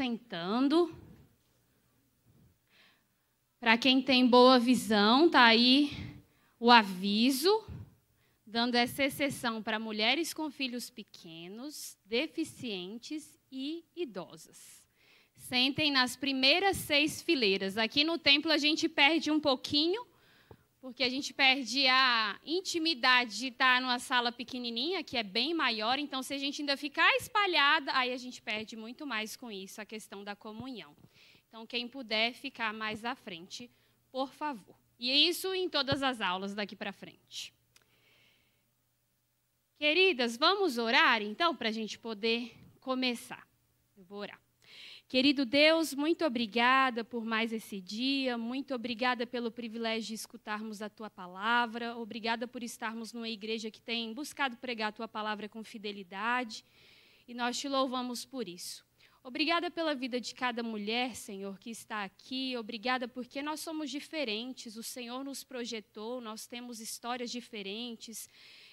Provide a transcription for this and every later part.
sentando. Para quem tem boa visão, tá aí o aviso, dando essa exceção para mulheres com filhos pequenos, deficientes e idosas. Sentem nas primeiras seis fileiras. Aqui no templo a gente perde um pouquinho, porque a gente perde a intimidade de estar numa sala pequenininha, que é bem maior, então se a gente ainda ficar espalhada, aí a gente perde muito mais com isso, a questão da comunhão. Então, quem puder ficar mais à frente, por favor. E é isso em todas as aulas daqui para frente. Queridas, vamos orar então para a gente poder começar. Eu vou orar. Querido Deus, muito obrigada por mais esse dia, muito obrigada pelo privilégio de escutarmos a tua palavra, obrigada por estarmos numa igreja que tem buscado pregar a tua palavra com fidelidade, e nós te louvamos por isso. Obrigada pela vida de cada mulher, Senhor, que está aqui, obrigada porque nós somos diferentes, o Senhor nos projetou, nós temos histórias diferentes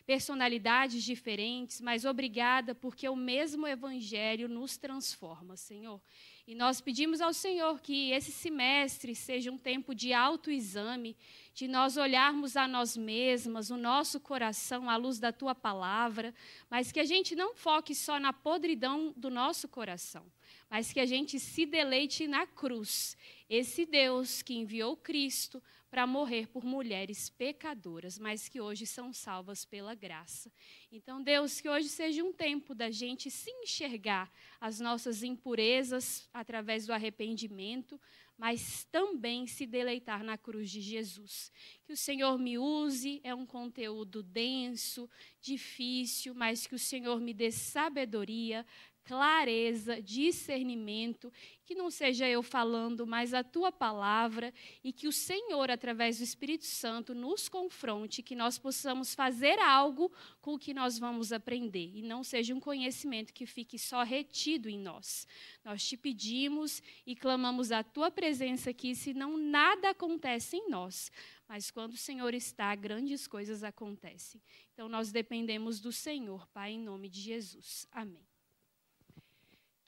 personalidades diferentes, mas obrigada porque o mesmo Evangelho nos transforma, Senhor. E nós pedimos ao Senhor que esse semestre seja um tempo de autoexame, de nós olharmos a nós mesmas, o nosso coração à luz da tua palavra, mas que a gente não foque só na podridão do nosso coração, mas que a gente se deleite na cruz. Esse Deus que enviou Cristo para morrer por mulheres pecadoras, mas que hoje são salvas pela graça. Então, Deus, que hoje seja um tempo da gente se enxergar as nossas impurezas através do arrependimento, mas também se deleitar na cruz de Jesus. Que o Senhor me use, é um conteúdo denso, difícil, mas que o Senhor me dê sabedoria, clareza, discernimento, que não seja eu falando, mas a tua palavra, e que o Senhor, através do Espírito Santo, nos confronte, que nós possamos fazer algo com o que nós vamos aprender, e não seja um conhecimento que fique só retido em nós. Nós te pedimos e clamamos a tua presença aqui, senão nada acontece em nós. Mas quando o Senhor está, grandes coisas acontecem. Então nós dependemos do Senhor, Pai, em nome de Jesus. Amém.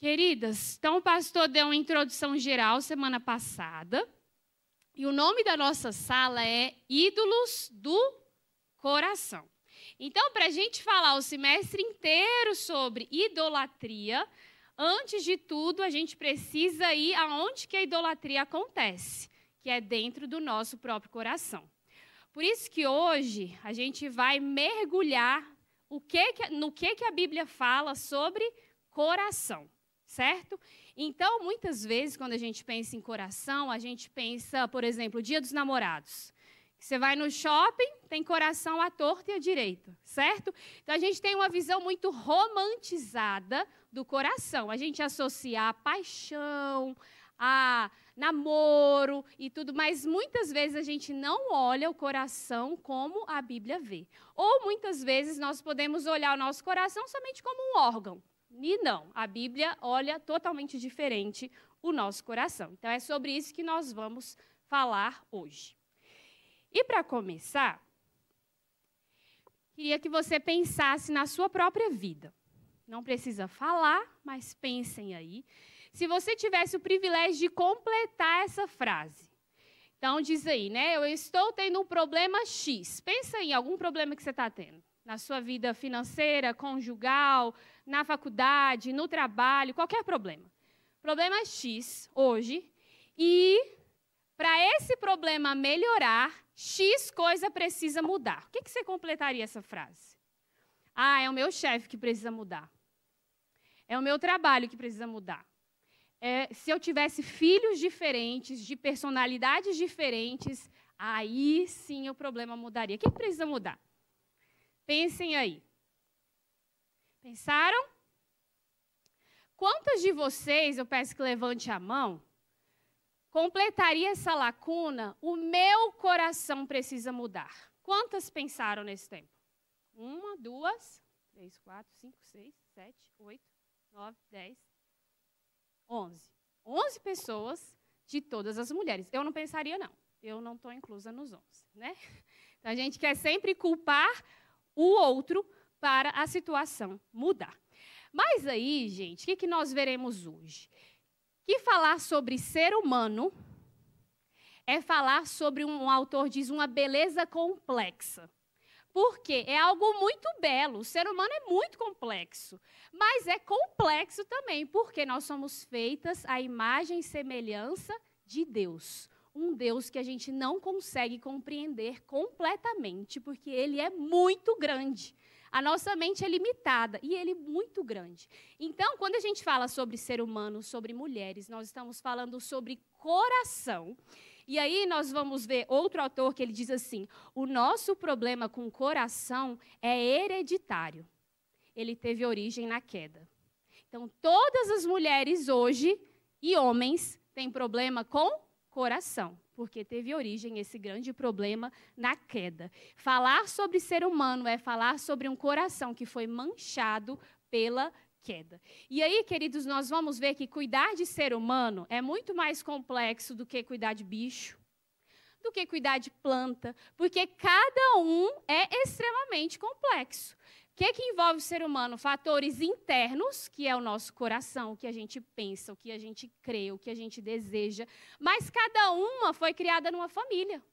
Queridas, então o pastor deu uma introdução geral semana passada. E o nome da nossa sala é Ídolos do Coração. Então, para a gente falar o semestre inteiro sobre idolatria, antes de tudo, a gente precisa ir aonde que a idolatria acontece, que é dentro do nosso próprio coração. Por isso que hoje a gente vai mergulhar o que, no que, que a Bíblia fala sobre coração certo? Então, muitas vezes, quando a gente pensa em coração, a gente pensa, por exemplo, Dia dos Namorados. Você vai no shopping, tem coração à torta e à direita, certo? Então a gente tem uma visão muito romantizada do coração. A gente associa a paixão, a namoro e tudo, mas muitas vezes a gente não olha o coração como a Bíblia vê. Ou muitas vezes nós podemos olhar o nosso coração somente como um órgão. E não, a Bíblia olha totalmente diferente o nosso coração. Então é sobre isso que nós vamos falar hoje. E para começar, queria que você pensasse na sua própria vida. Não precisa falar, mas pensem aí. Se você tivesse o privilégio de completar essa frase. Então diz aí, né? Eu estou tendo um problema X. Pensa em algum problema que você está tendo na sua vida financeira, conjugal, na faculdade, no trabalho, qualquer problema. Problema X hoje e para esse problema melhorar, X coisa precisa mudar. O que, que você completaria essa frase? Ah, é o meu chefe que precisa mudar. É o meu trabalho que precisa mudar. É, se eu tivesse filhos diferentes, de personalidades diferentes, aí sim o problema mudaria. O que, que precisa mudar? Pensem aí. Pensaram? Quantas de vocês, eu peço que levante a mão, completaria essa lacuna? O meu coração precisa mudar. Quantas pensaram nesse tempo? Uma, duas, três, quatro, cinco, seis, sete, oito, nove, dez, onze. Onze pessoas de todas as mulheres. Eu não pensaria, não. Eu não estou inclusa nos onze, né? Então, a gente quer sempre culpar o outro para a situação mudar. Mas aí, gente, o que, que nós veremos hoje? Que falar sobre ser humano é falar sobre, um, um autor diz, uma beleza complexa. Porque é algo muito belo. O ser humano é muito complexo. Mas é complexo também, porque nós somos feitas à imagem e semelhança de Deus. Um Deus que a gente não consegue compreender completamente, porque ele é muito grande. A nossa mente é limitada e ele é muito grande. Então, quando a gente fala sobre ser humano, sobre mulheres, nós estamos falando sobre coração. E aí nós vamos ver outro autor que ele diz assim: "O nosso problema com o coração é hereditário. Ele teve origem na queda." Então, todas as mulheres hoje e homens têm problema com coração porque teve origem esse grande problema na queda. Falar sobre ser humano é falar sobre um coração que foi manchado pela queda. E aí, queridos, nós vamos ver que cuidar de ser humano é muito mais complexo do que cuidar de bicho, do que cuidar de planta, porque cada um é extremamente complexo que, que envolve o ser humano? Fatores internos, que é o nosso coração, o que a gente pensa, o que a gente crê, o que a gente deseja. Mas cada uma foi criada numa família,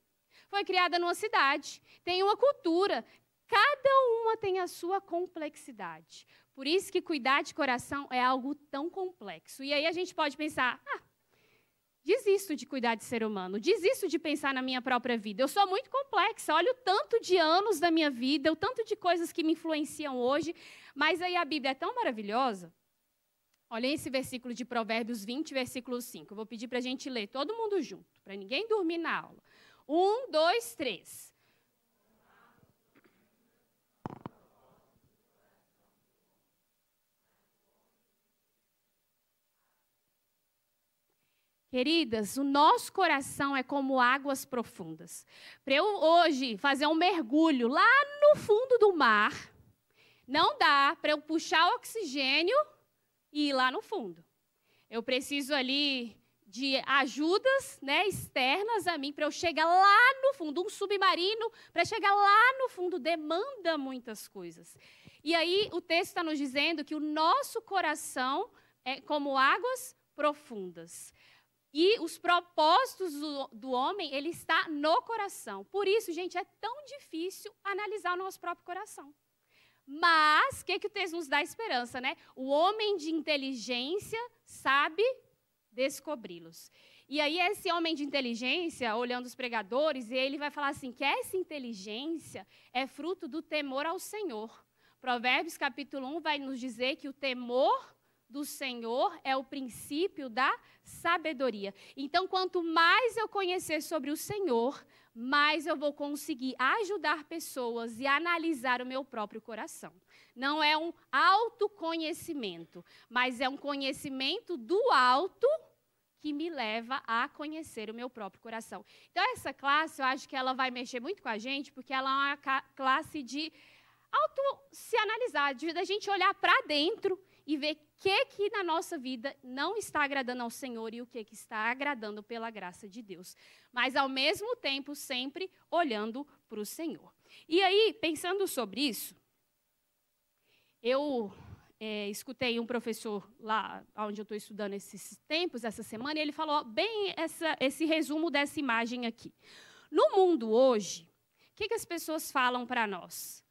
foi criada numa cidade, tem uma cultura. Cada uma tem a sua complexidade. Por isso que cuidar de coração é algo tão complexo. E aí a gente pode pensar, ah, Desisto de cuidar de ser humano, desisto de pensar na minha própria vida. Eu sou muito complexa, olha o tanto de anos da minha vida, o tanto de coisas que me influenciam hoje, mas aí a Bíblia é tão maravilhosa. Olha esse versículo de Provérbios 20, versículo 5. Eu vou pedir para a gente ler todo mundo junto, para ninguém dormir na aula. Um, dois, três. Queridas, o nosso coração é como águas profundas. Para eu hoje fazer um mergulho lá no fundo do mar, não dá para eu puxar o oxigênio e ir lá no fundo. Eu preciso ali de ajudas né, externas a mim para eu chegar lá no fundo. Um submarino, para chegar lá no fundo, demanda muitas coisas. E aí o texto está nos dizendo que o nosso coração é como águas profundas. E os propósitos do, do homem, ele está no coração. Por isso, gente, é tão difícil analisar o nosso próprio coração. Mas, o que, que o texto nos dá esperança, né? O homem de inteligência sabe descobri-los. E aí, esse homem de inteligência, olhando os pregadores, ele vai falar assim: que essa inteligência é fruto do temor ao Senhor. Provérbios capítulo 1 vai nos dizer que o temor do Senhor é o princípio da sabedoria. Então, quanto mais eu conhecer sobre o Senhor, mais eu vou conseguir ajudar pessoas e analisar o meu próprio coração. Não é um autoconhecimento, mas é um conhecimento do alto que me leva a conhecer o meu próprio coração. Então, essa classe, eu acho que ela vai mexer muito com a gente, porque ela é uma classe de auto se analisar, de a gente olhar para dentro e ver que que na nossa vida não está agradando ao Senhor e o que que está agradando pela graça de Deus. Mas ao mesmo tempo sempre olhando para o Senhor. E aí, pensando sobre isso, eu é, escutei um professor lá onde eu estou estudando esses tempos, essa semana, e ele falou bem essa, esse resumo dessa imagem aqui. No mundo hoje, o que, que as pessoas falam para nós?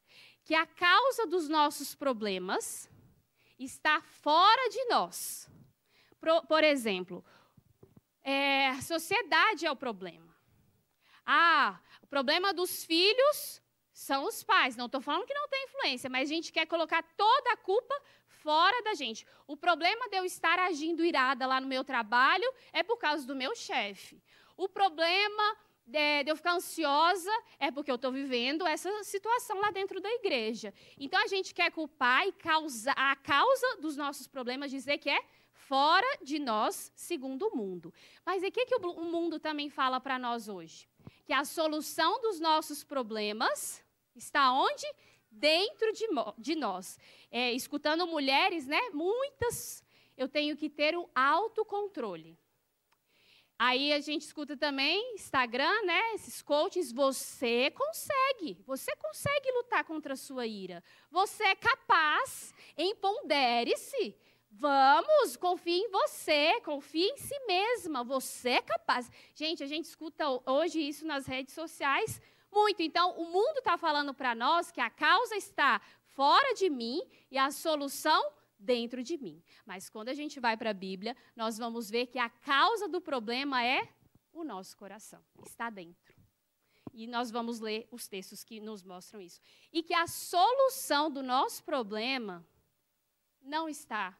Que a causa dos nossos problemas está fora de nós. Por, por exemplo, é, a sociedade é o problema. Ah, o problema dos filhos são os pais. Não estou falando que não tem influência, mas a gente quer colocar toda a culpa fora da gente. O problema de eu estar agindo irada lá no meu trabalho é por causa do meu chefe. O problema de, eu ficar ansiosa é porque eu estou vivendo essa situação lá dentro da igreja. Então a gente quer culpar e causar a causa dos nossos problemas, dizer que é fora de nós, segundo o mundo. Mas o que, que o mundo também fala para nós hoje? Que a solução dos nossos problemas está onde? Dentro de, de nós. É, escutando mulheres, né? Muitas, eu tenho que ter o autocontrole. Aí a gente escuta também Instagram, né? Esses coachings, você consegue. Você consegue lutar contra a sua ira. Você é capaz, empodere-se. Vamos, confie em você, confie em si mesma, você é capaz. Gente, a gente escuta hoje isso nas redes sociais muito. Então, o mundo está falando para nós que a causa está fora de mim e a solução dentro de mim. Mas quando a gente vai para a Bíblia, nós vamos ver que a causa do problema é o nosso coração, está dentro. E nós vamos ler os textos que nos mostram isso. E que a solução do nosso problema não está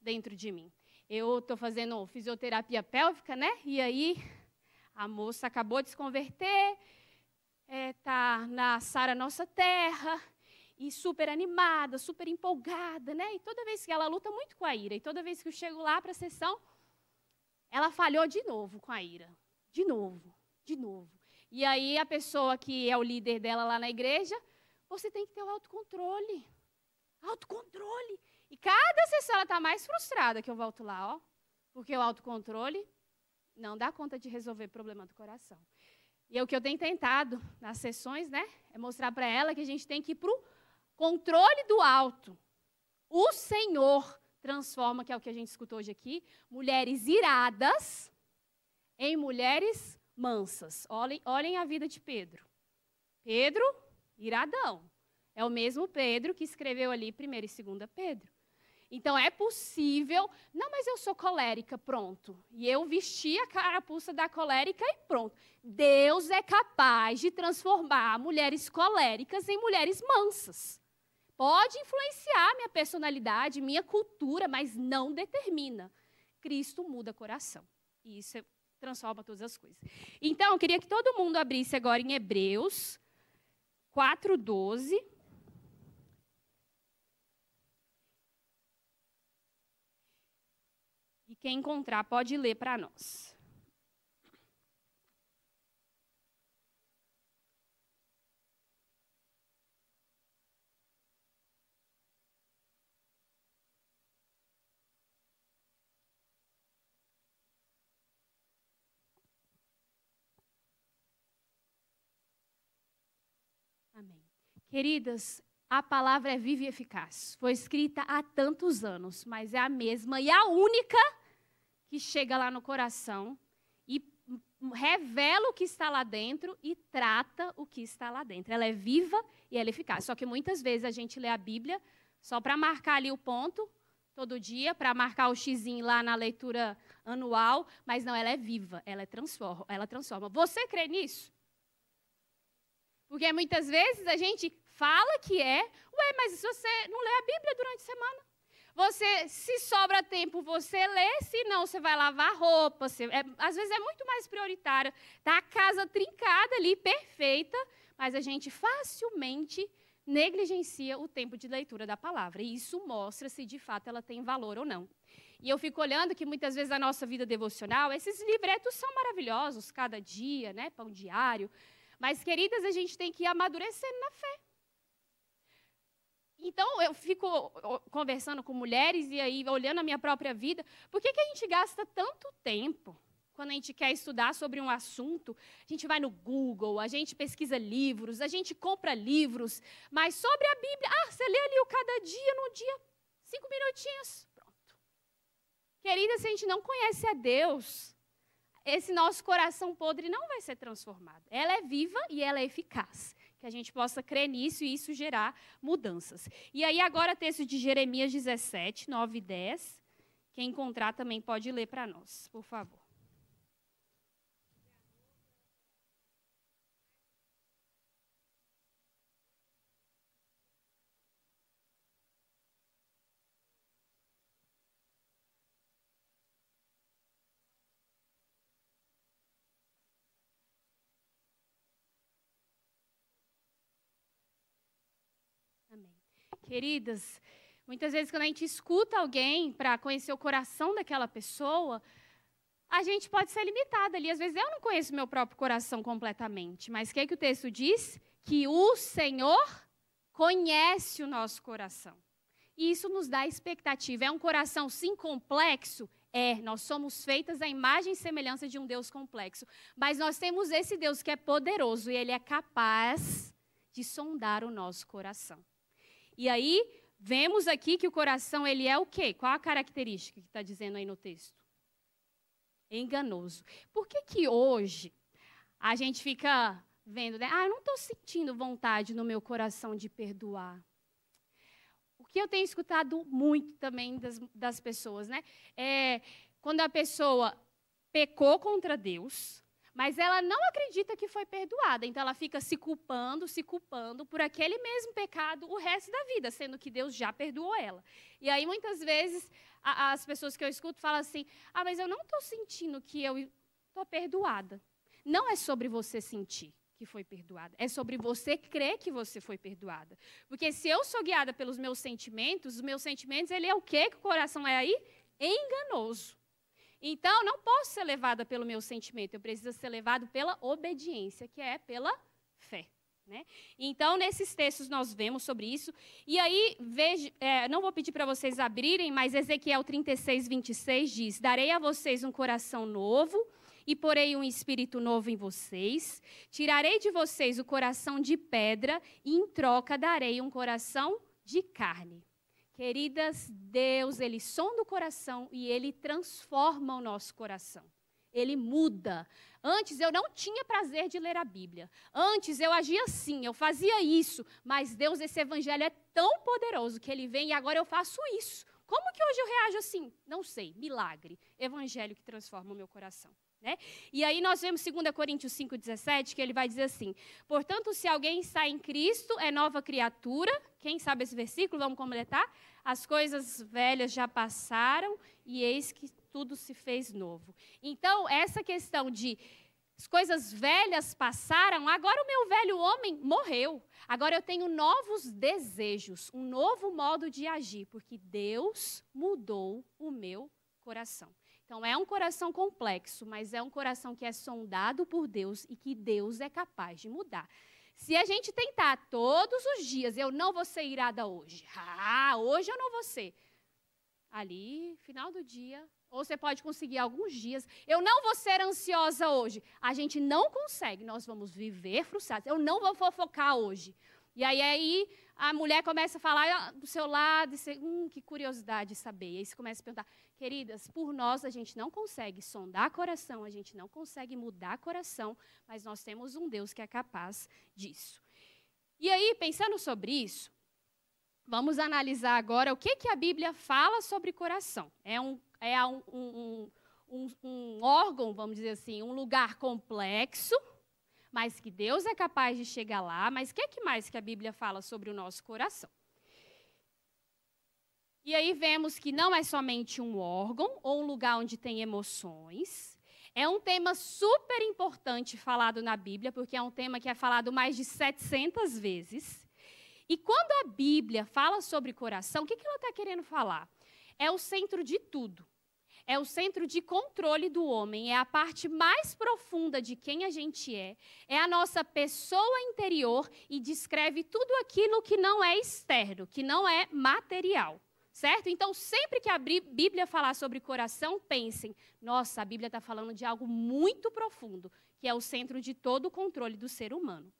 dentro de mim. Eu estou fazendo fisioterapia pélvica, né? E aí a moça acabou de se converter, está é, tá na Sara Nossa Terra, e super animada, super empolgada, né? E toda vez que ela luta muito com a ira, e toda vez que eu chego lá para a sessão, ela falhou de novo com a ira. De novo, de novo. E aí a pessoa que é o líder dela lá na igreja, você tem que ter o autocontrole. Autocontrole. E cada sessão ela está mais frustrada que eu volto lá, ó. Porque o autocontrole não dá conta de resolver o problema do coração. E é o que eu tenho tentado nas sessões, né? É mostrar para ela que a gente tem que ir para o Controle do alto. O Senhor transforma, que é o que a gente escutou hoje aqui, mulheres iradas em mulheres mansas. Olhem, olhem a vida de Pedro. Pedro, iradão. É o mesmo Pedro que escreveu ali 1 e 2 Pedro. Então é possível. Não, mas eu sou colérica, pronto. E eu vesti a carapuça da colérica e pronto. Deus é capaz de transformar mulheres coléricas em mulheres mansas. Pode influenciar minha personalidade, minha cultura, mas não determina. Cristo muda coração. E isso transforma todas as coisas. Então, eu queria que todo mundo abrisse agora em Hebreus 4,12. E quem encontrar pode ler para nós. Queridas, a palavra é viva e eficaz. Foi escrita há tantos anos, mas é a mesma e a única que chega lá no coração e revela o que está lá dentro e trata o que está lá dentro. Ela é viva e ela é eficaz. Só que muitas vezes a gente lê a Bíblia só para marcar ali o ponto todo dia, para marcar o xizinho lá na leitura anual, mas não, ela é viva, ela transforma, ela transforma. Você crê nisso? Porque muitas vezes a gente fala que é, ué, mas você não lê a Bíblia durante a semana. Você, se sobra tempo, você lê, se não, você vai lavar roupa. Você, é, às vezes é muito mais prioritário. Tá a casa trincada ali, perfeita, mas a gente facilmente negligencia o tempo de leitura da palavra. E isso mostra se de fato ela tem valor ou não. E eu fico olhando que muitas vezes a nossa vida devocional, esses livretos são maravilhosos, cada dia, né, pão diário, mas, queridas, a gente tem que ir amadurecendo na fé. Então, eu fico conversando com mulheres e aí olhando a minha própria vida. Por que, que a gente gasta tanto tempo quando a gente quer estudar sobre um assunto? A gente vai no Google, a gente pesquisa livros, a gente compra livros, mas sobre a Bíblia, ah, você lê ali o cada dia, no dia, cinco minutinhos, pronto. Querida, se a gente não conhece a Deus, esse nosso coração podre não vai ser transformado. Ela é viva e ela é eficaz. Que a gente possa crer nisso e isso gerar mudanças. E aí, agora, texto de Jeremias 17, 9 e 10. Quem encontrar também pode ler para nós, por favor. Queridas, muitas vezes quando a gente escuta alguém para conhecer o coração daquela pessoa, a gente pode ser limitada ali. Às vezes eu não conheço meu próprio coração completamente, mas o que, é que o texto diz? Que o Senhor conhece o nosso coração. E isso nos dá expectativa. É um coração, sim, complexo? É, nós somos feitas à imagem e semelhança de um Deus complexo. Mas nós temos esse Deus que é poderoso e ele é capaz de sondar o nosso coração. E aí, vemos aqui que o coração, ele é o quê? Qual a característica que está dizendo aí no texto? Enganoso. Por que que hoje a gente fica vendo, né? Ah, eu não estou sentindo vontade no meu coração de perdoar. O que eu tenho escutado muito também das, das pessoas, né? É quando a pessoa pecou contra Deus, mas ela não acredita que foi perdoada, então ela fica se culpando, se culpando por aquele mesmo pecado o resto da vida, sendo que Deus já perdoou ela. E aí muitas vezes a, as pessoas que eu escuto falam assim: ah, mas eu não estou sentindo que eu estou perdoada. Não é sobre você sentir que foi perdoada, é sobre você crer que você foi perdoada. Porque se eu sou guiada pelos meus sentimentos, os meus sentimentos, ele é o quê que o coração é aí? enganoso. Então, não posso ser levada pelo meu sentimento, eu preciso ser levado pela obediência, que é pela fé. Né? Então, nesses textos nós vemos sobre isso. E aí, veja, é, não vou pedir para vocês abrirem, mas Ezequiel 36, 26 diz: Darei a vocês um coração novo e porei um espírito novo em vocês. Tirarei de vocês o coração de pedra e em troca darei um coração de carne. Queridas, Deus, Ele sonda o coração e Ele transforma o nosso coração. Ele muda. Antes eu não tinha prazer de ler a Bíblia. Antes eu agia assim, eu fazia isso. Mas Deus, esse evangelho é tão poderoso que ele vem e agora eu faço isso. Como que hoje eu reajo assim? Não sei. Milagre. Evangelho que transforma o meu coração. Né? E aí nós vemos 2 Coríntios 5,17 que ele vai dizer assim: Portanto, se alguém está em Cristo, é nova criatura. Quem sabe esse versículo? Vamos completar? As coisas velhas já passaram e eis que tudo se fez novo. Então, essa questão de as coisas velhas passaram, agora o meu velho homem morreu. Agora eu tenho novos desejos, um novo modo de agir, porque Deus mudou o meu coração. Então, é um coração complexo, mas é um coração que é sondado por Deus e que Deus é capaz de mudar. Se a gente tentar todos os dias, eu não vou ser irada hoje. Ah, hoje eu não vou ser. Ali, final do dia, ou você pode conseguir alguns dias. Eu não vou ser ansiosa hoje. A gente não consegue, nós vamos viver frustrados. Eu não vou fofocar hoje. E aí, aí a mulher começa a falar ah, do seu lado, e você, hum, que curiosidade saber. E aí você começa a perguntar, Queridas, por nós a gente não consegue sondar coração, a gente não consegue mudar coração, mas nós temos um Deus que é capaz disso. E aí, pensando sobre isso, vamos analisar agora o que, que a Bíblia fala sobre coração. É, um, é um, um, um, um órgão, vamos dizer assim, um lugar complexo, mas que Deus é capaz de chegar lá. Mas o que, é que mais que a Bíblia fala sobre o nosso coração? E aí vemos que não é somente um órgão ou um lugar onde tem emoções. É um tema super importante falado na Bíblia, porque é um tema que é falado mais de 700 vezes. E quando a Bíblia fala sobre coração, o que, que ela está querendo falar? É o centro de tudo. É o centro de controle do homem, é a parte mais profunda de quem a gente é, é a nossa pessoa interior e descreve tudo aquilo que não é externo, que não é material certo? Então, sempre que a Bíblia falar sobre coração, pensem: nossa, a Bíblia está falando de algo muito profundo, que é o centro de todo o controle do ser humano.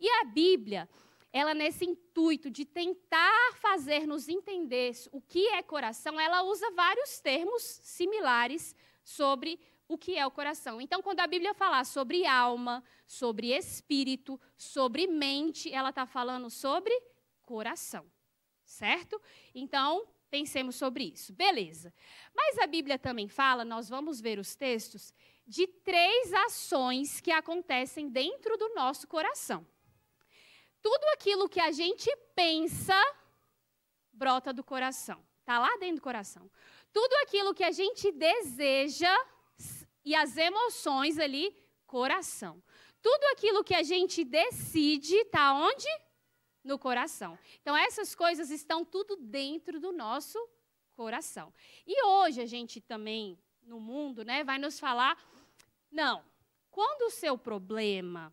E a Bíblia, ela nesse intuito de tentar fazer nos entender o que é coração, ela usa vários termos similares sobre o que é o coração. Então, quando a Bíblia falar sobre alma, sobre espírito, sobre mente, ela está falando sobre coração, certo? Então, Pensemos sobre isso. Beleza. Mas a Bíblia também fala, nós vamos ver os textos, de três ações que acontecem dentro do nosso coração. Tudo aquilo que a gente pensa brota do coração. Está lá dentro do coração. Tudo aquilo que a gente deseja e as emoções ali, coração. Tudo aquilo que a gente decide está onde? no coração. Então, essas coisas estão tudo dentro do nosso coração. E hoje a gente também, no mundo, né, vai nos falar: não, quando o seu problema.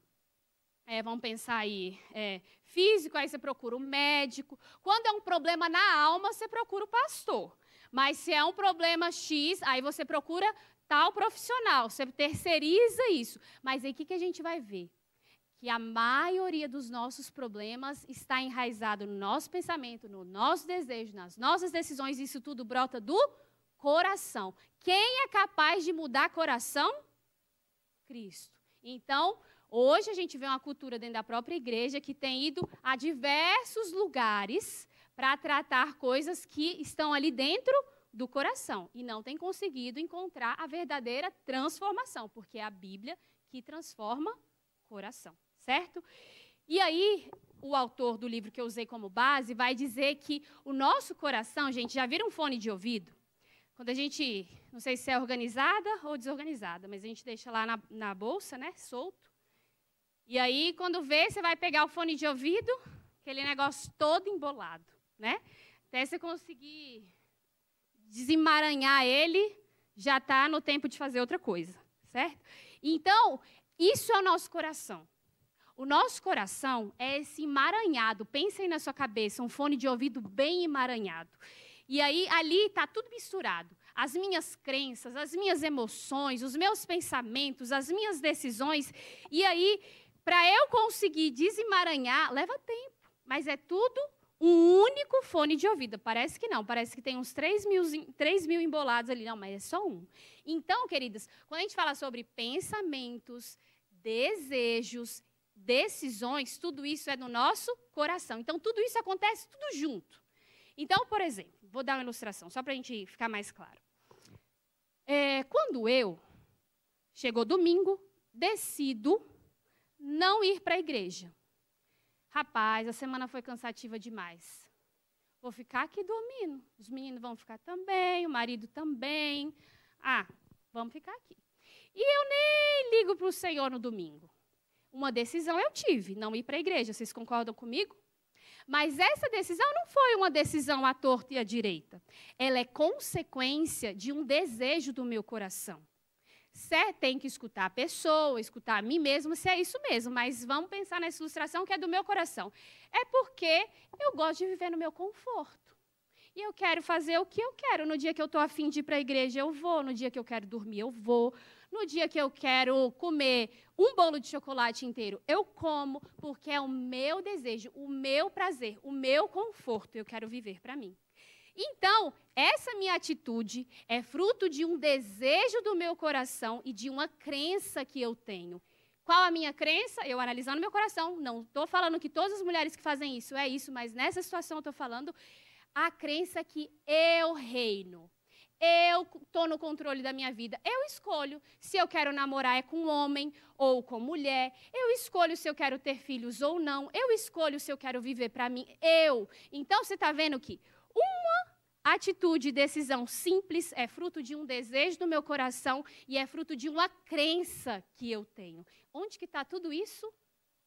É, vamos pensar aí, é, físico, aí você procura o médico. Quando é um problema na alma, você procura o pastor. Mas se é um problema X, aí você procura tal profissional, você terceiriza isso. Mas aí o que, que a gente vai ver? que a maioria dos nossos problemas está enraizado no nosso pensamento, no nosso desejo, nas nossas decisões, e isso tudo brota do coração. Quem é capaz de mudar coração? Cristo. Então, hoje a gente vê uma cultura dentro da própria igreja que tem ido a diversos lugares para tratar coisas que estão ali dentro do coração e não tem conseguido encontrar a verdadeira transformação, porque é a Bíblia que transforma coração certo? E aí, o autor do livro que eu usei como base vai dizer que o nosso coração, gente, já vira um fone de ouvido? Quando a gente, não sei se é organizada ou desorganizada, mas a gente deixa lá na, na bolsa, né, solto. E aí, quando vê, você vai pegar o fone de ouvido, aquele negócio todo embolado, né? Até você conseguir desemaranhar ele, já está no tempo de fazer outra coisa, certo? Então, isso é o nosso coração. O nosso coração é esse emaranhado. Pensem na sua cabeça, um fone de ouvido bem emaranhado. E aí ali está tudo misturado. As minhas crenças, as minhas emoções, os meus pensamentos, as minhas decisões. E aí, para eu conseguir desemaranhar, leva tempo. Mas é tudo um único fone de ouvido. Parece que não, parece que tem uns 3 mil, 3 mil embolados ali. Não, mas é só um. Então, queridas, quando a gente fala sobre pensamentos, desejos, decisões, tudo isso é no nosso coração. Então, tudo isso acontece tudo junto. Então, por exemplo, vou dar uma ilustração, só para a gente ficar mais claro. É, quando eu, chegou domingo, decido não ir para a igreja. Rapaz, a semana foi cansativa demais. Vou ficar aqui dormindo. Os meninos vão ficar também, o marido também. Ah, vamos ficar aqui. E eu nem ligo para o Senhor no domingo. Uma decisão eu tive, não ir para a igreja, vocês concordam comigo? Mas essa decisão não foi uma decisão à torta e à direita. Ela é consequência de um desejo do meu coração. tem que escutar a pessoa, escutar a mim mesmo, se é isso mesmo, mas vamos pensar nessa ilustração que é do meu coração. É porque eu gosto de viver no meu conforto. E eu quero fazer o que eu quero. No dia que eu estou afim de ir para a igreja, eu vou. No dia que eu quero dormir, eu vou. No dia que eu quero comer um bolo de chocolate inteiro, eu como porque é o meu desejo, o meu prazer, o meu conforto. Eu quero viver para mim. Então, essa minha atitude é fruto de um desejo do meu coração e de uma crença que eu tenho. Qual a minha crença? Eu analisando meu coração. Não estou falando que todas as mulheres que fazem isso é isso, mas nessa situação eu estou falando a crença que eu reino. Eu estou no controle da minha vida. Eu escolho se eu quero namorar é com homem ou com mulher. Eu escolho se eu quero ter filhos ou não. Eu escolho se eu quero viver para mim. Eu. Então você está vendo que uma atitude e decisão simples é fruto de um desejo do meu coração e é fruto de uma crença que eu tenho. Onde que está tudo isso?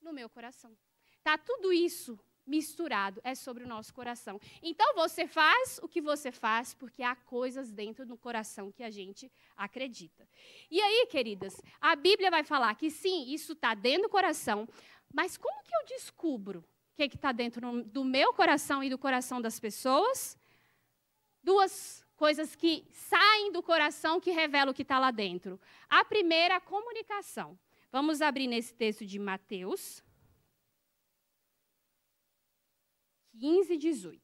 No meu coração. Está tudo isso misturado, é sobre o nosso coração. Então você faz o que você faz porque há coisas dentro do coração que a gente acredita. E aí, queridas, a Bíblia vai falar que sim, isso está dentro do coração, mas como que eu descubro o que é está dentro do meu coração e do coração das pessoas? Duas coisas que saem do coração que revelam o que está lá dentro. A primeira, a comunicação. Vamos abrir nesse texto de Mateus. 15 e 18.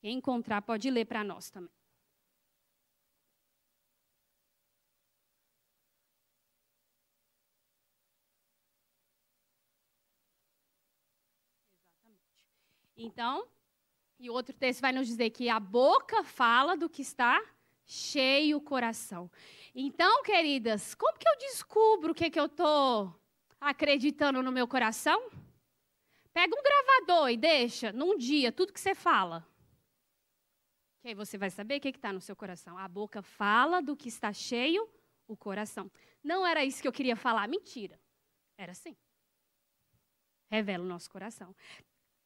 Quem encontrar pode ler para nós também. Exatamente. Então, e outro texto vai nos dizer que a boca fala do que está cheio o coração. Então, queridas, como que eu descubro o que, é que eu estou acreditando no meu coração? Pega um gravador e deixa num dia tudo que você fala. Que aí você vai saber o que está no seu coração. A boca fala do que está cheio o coração. Não era isso que eu queria falar, mentira. Era assim. Revela o nosso coração.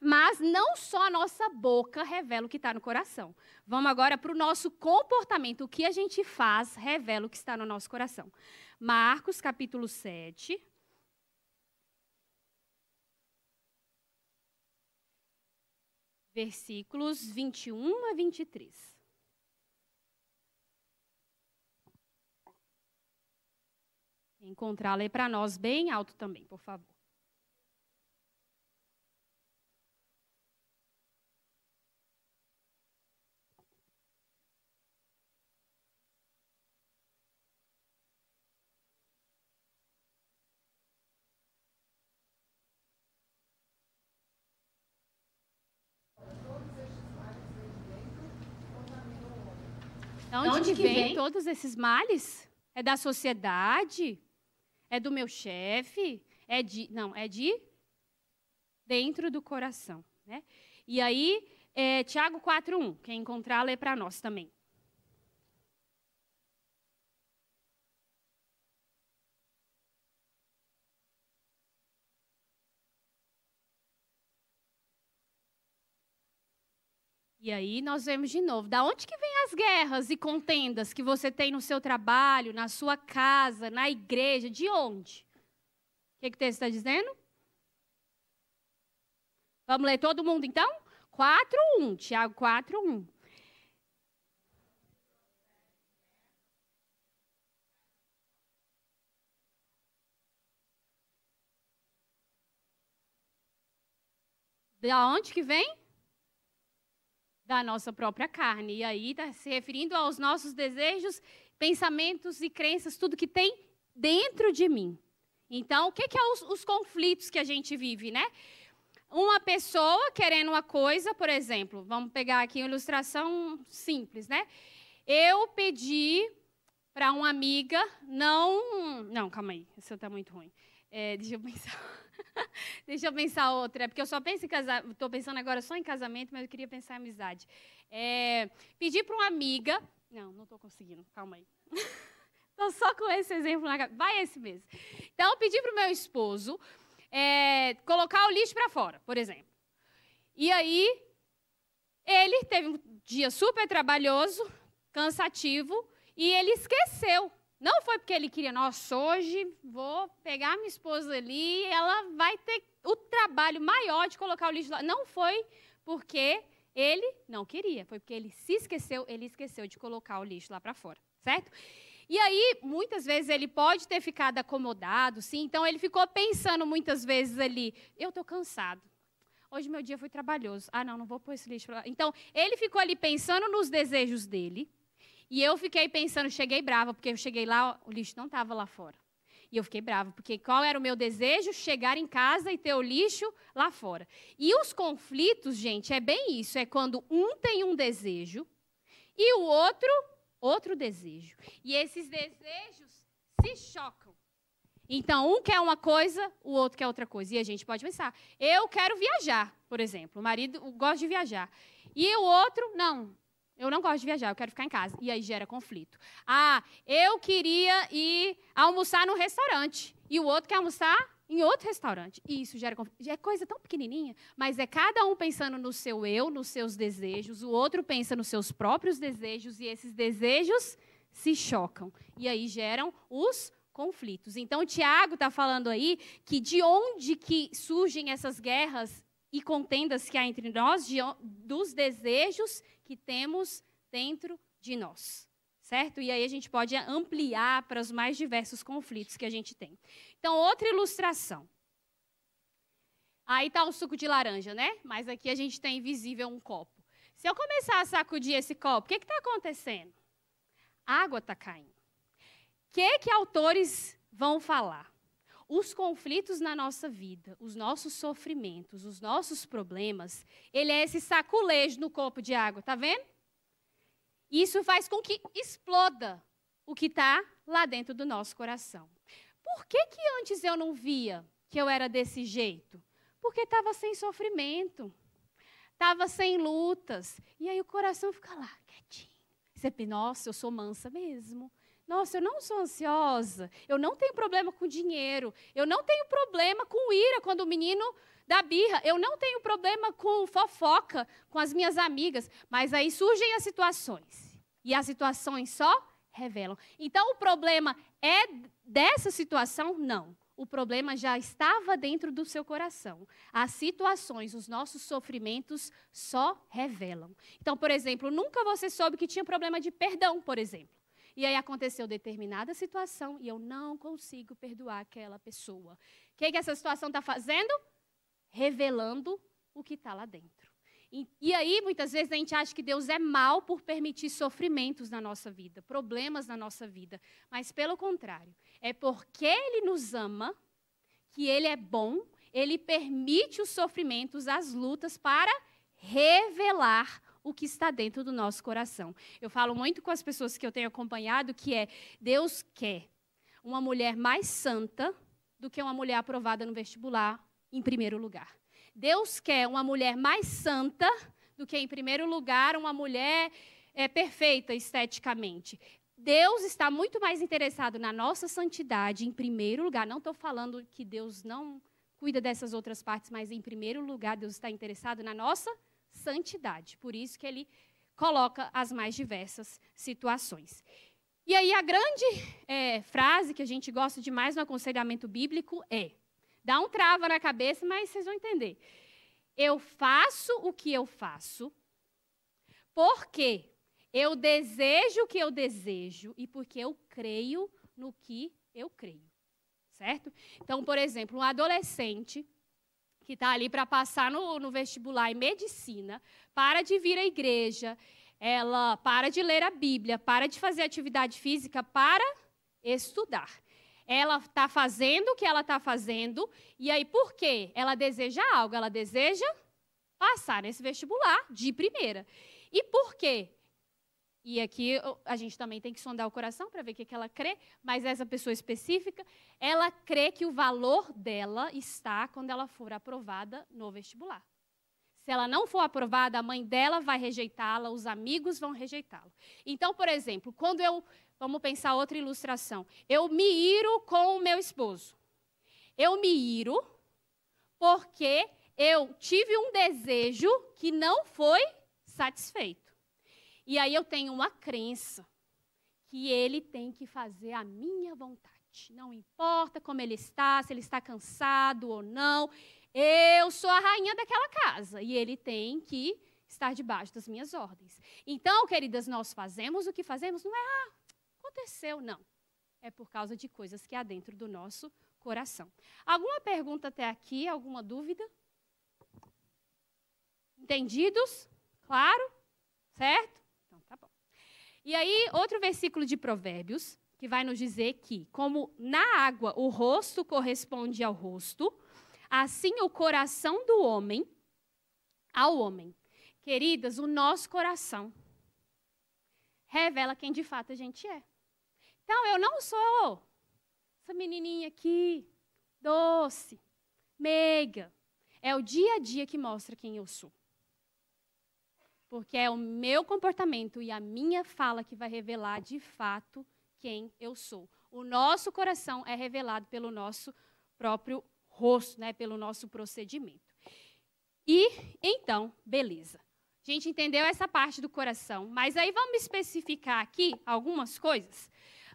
Mas não só a nossa boca revela o que está no coração. Vamos agora para o nosso comportamento. O que a gente faz revela o que está no nosso coração. Marcos capítulo 7, versículos 21 a 23. Encontrá-la aí para nós bem alto também, por favor. todos esses males? É da sociedade? É do meu chefe? É de. Não, é de dentro do coração. Né? E aí, é, Tiago 4,1, quem encontrar, lê para nós também. E aí nós vemos de novo, da onde que vem as guerras e contendas que você tem no seu trabalho, na sua casa, na igreja, de onde? O que, que o texto está dizendo? Vamos ler todo mundo então? 4, 1, Tiago 4, 1. Da onde que vem? da nossa própria carne. E aí está se referindo aos nossos desejos, pensamentos e crenças, tudo que tem dentro de mim. Então, o que, são é os, os conflitos que a gente vive, né? uma pessoa querendo uma coisa, por exemplo, vamos pegar aqui uma ilustração simples, né? Eu pedi para uma amiga não, não, calma aí, isso está muito ruim. É, deixa eu pensar. deixa eu pensar outra, porque eu só penso em casamento. Estou pensando agora só em casamento, mas eu queria pensar em amizade. É, pedir para uma amiga. Não, não estou conseguindo. Calma aí. Estou só com esse exemplo na cabeça. Vai esse mesmo. Então, pedir para o meu esposo é, colocar o lixo para fora, por exemplo. E aí, ele teve um dia super trabalhoso, cansativo, e ele esqueceu não foi porque ele queria, nossa, hoje vou pegar minha esposa ali, ela vai ter o trabalho maior de colocar o lixo lá. Não foi porque ele não queria, foi porque ele se esqueceu, ele esqueceu de colocar o lixo lá para fora, certo? E aí, muitas vezes ele pode ter ficado acomodado, sim, então ele ficou pensando muitas vezes ali, eu estou cansado. Hoje meu dia foi trabalhoso. Ah, não, não vou pôr esse lixo lá. Então, ele ficou ali pensando nos desejos dele, e eu fiquei pensando, cheguei brava, porque eu cheguei lá, o lixo não estava lá fora. E eu fiquei brava, porque qual era o meu desejo? Chegar em casa e ter o lixo lá fora. E os conflitos, gente, é bem isso: é quando um tem um desejo e o outro, outro desejo. E esses desejos se chocam. Então, um quer uma coisa, o outro quer outra coisa. E a gente pode pensar: eu quero viajar, por exemplo. O marido gosta de viajar. E o outro, não, eu não gosto de viajar, eu quero ficar em casa. E aí gera conflito. Ah, eu queria ir almoçar no restaurante. E o outro quer almoçar em outro restaurante. E isso gera conflito. É coisa tão pequenininha, mas é cada um pensando no seu eu, nos seus desejos. O outro pensa nos seus próprios desejos. E esses desejos se chocam. E aí geram os conflitos. Então, Tiago está falando aí que de onde que surgem essas guerras e contendas que há entre nós, de, dos desejos que temos dentro de nós. Certo? E aí a gente pode ampliar para os mais diversos conflitos que a gente tem. Então, outra ilustração. Aí está o suco de laranja, né? Mas aqui a gente tem visível um copo. Se eu começar a sacudir esse copo, o que está acontecendo? A água está caindo. O que, que autores vão falar? os conflitos na nossa vida, os nossos sofrimentos, os nossos problemas, ele é esse saculejo no copo de água, tá vendo? Isso faz com que exploda o que está lá dentro do nosso coração. Por que, que antes eu não via que eu era desse jeito? Porque estava sem sofrimento, estava sem lutas. E aí o coração fica lá, quietinho. Você, nossa, eu sou mansa mesmo. Nossa, eu não sou ansiosa, eu não tenho problema com dinheiro, eu não tenho problema com ira quando o menino dá birra, eu não tenho problema com fofoca com as minhas amigas. Mas aí surgem as situações. E as situações só revelam. Então o problema é dessa situação? Não. O problema já estava dentro do seu coração. As situações, os nossos sofrimentos só revelam. Então, por exemplo, nunca você soube que tinha problema de perdão, por exemplo. E aí aconteceu determinada situação e eu não consigo perdoar aquela pessoa. O que, que essa situação está fazendo? Revelando o que está lá dentro. E, e, aí, muitas vezes, a gente acha que Deus é mal por permitir sofrimentos na nossa vida, problemas na nossa vida. Mas, pelo contrário, é porque Ele nos ama, que Ele é bom, Ele permite os sofrimentos, as lutas, para revelar o que está dentro do nosso coração. Eu falo muito com as pessoas que eu tenho acompanhado que é Deus quer uma mulher mais santa do que uma mulher aprovada no vestibular em primeiro lugar. Deus quer uma mulher mais santa do que em primeiro lugar uma mulher é, perfeita esteticamente. Deus está muito mais interessado na nossa santidade em primeiro lugar. Não estou falando que Deus não cuida dessas outras partes, mas em primeiro lugar Deus está interessado na nossa santidade santidade. Por isso que ele coloca as mais diversas situações. E aí a grande é, frase que a gente gosta demais no aconselhamento bíblico é: dá um trava na cabeça, mas vocês vão entender. Eu faço o que eu faço porque eu desejo o que eu desejo e porque eu creio no que eu creio. Certo? Então, por exemplo, um adolescente que está ali para passar no, no vestibular em medicina, para de vir à igreja, ela para de ler a Bíblia, para de fazer atividade física, para estudar. Ela está fazendo o que ela está fazendo, e aí por quê? Ela deseja algo, ela deseja passar nesse vestibular de primeira. E por quê? E aqui a gente também tem que sondar o coração para ver o que, é que ela crê, mas essa pessoa específica, ela crê que o valor dela está quando ela for aprovada no vestibular. Se ela não for aprovada, a mãe dela vai rejeitá-la, os amigos vão rejeitá-la. Então, por exemplo, quando eu. Vamos pensar outra ilustração. Eu me iro com o meu esposo. Eu me iro porque eu tive um desejo que não foi satisfeito. E aí eu tenho uma crença que ele tem que fazer a minha vontade. Não importa como ele está, se ele está cansado ou não, eu sou a rainha daquela casa e ele tem que estar debaixo das minhas ordens. Então, queridas, nós fazemos o que fazemos, não é, ah, aconteceu, não. É por causa de coisas que há dentro do nosso coração. Alguma pergunta até aqui? Alguma dúvida? Entendidos? Claro? Certo? E aí, outro versículo de Provérbios, que vai nos dizer que, como na água o rosto corresponde ao rosto, assim o coração do homem ao homem. Queridas, o nosso coração revela quem de fato a gente é. Então, eu não sou essa menininha aqui, doce, meiga. É o dia a dia que mostra quem eu sou. Porque é o meu comportamento e a minha fala que vai revelar de fato quem eu sou. O nosso coração é revelado pelo nosso próprio rosto, né, pelo nosso procedimento. E então, beleza. A gente entendeu essa parte do coração, mas aí vamos especificar aqui algumas coisas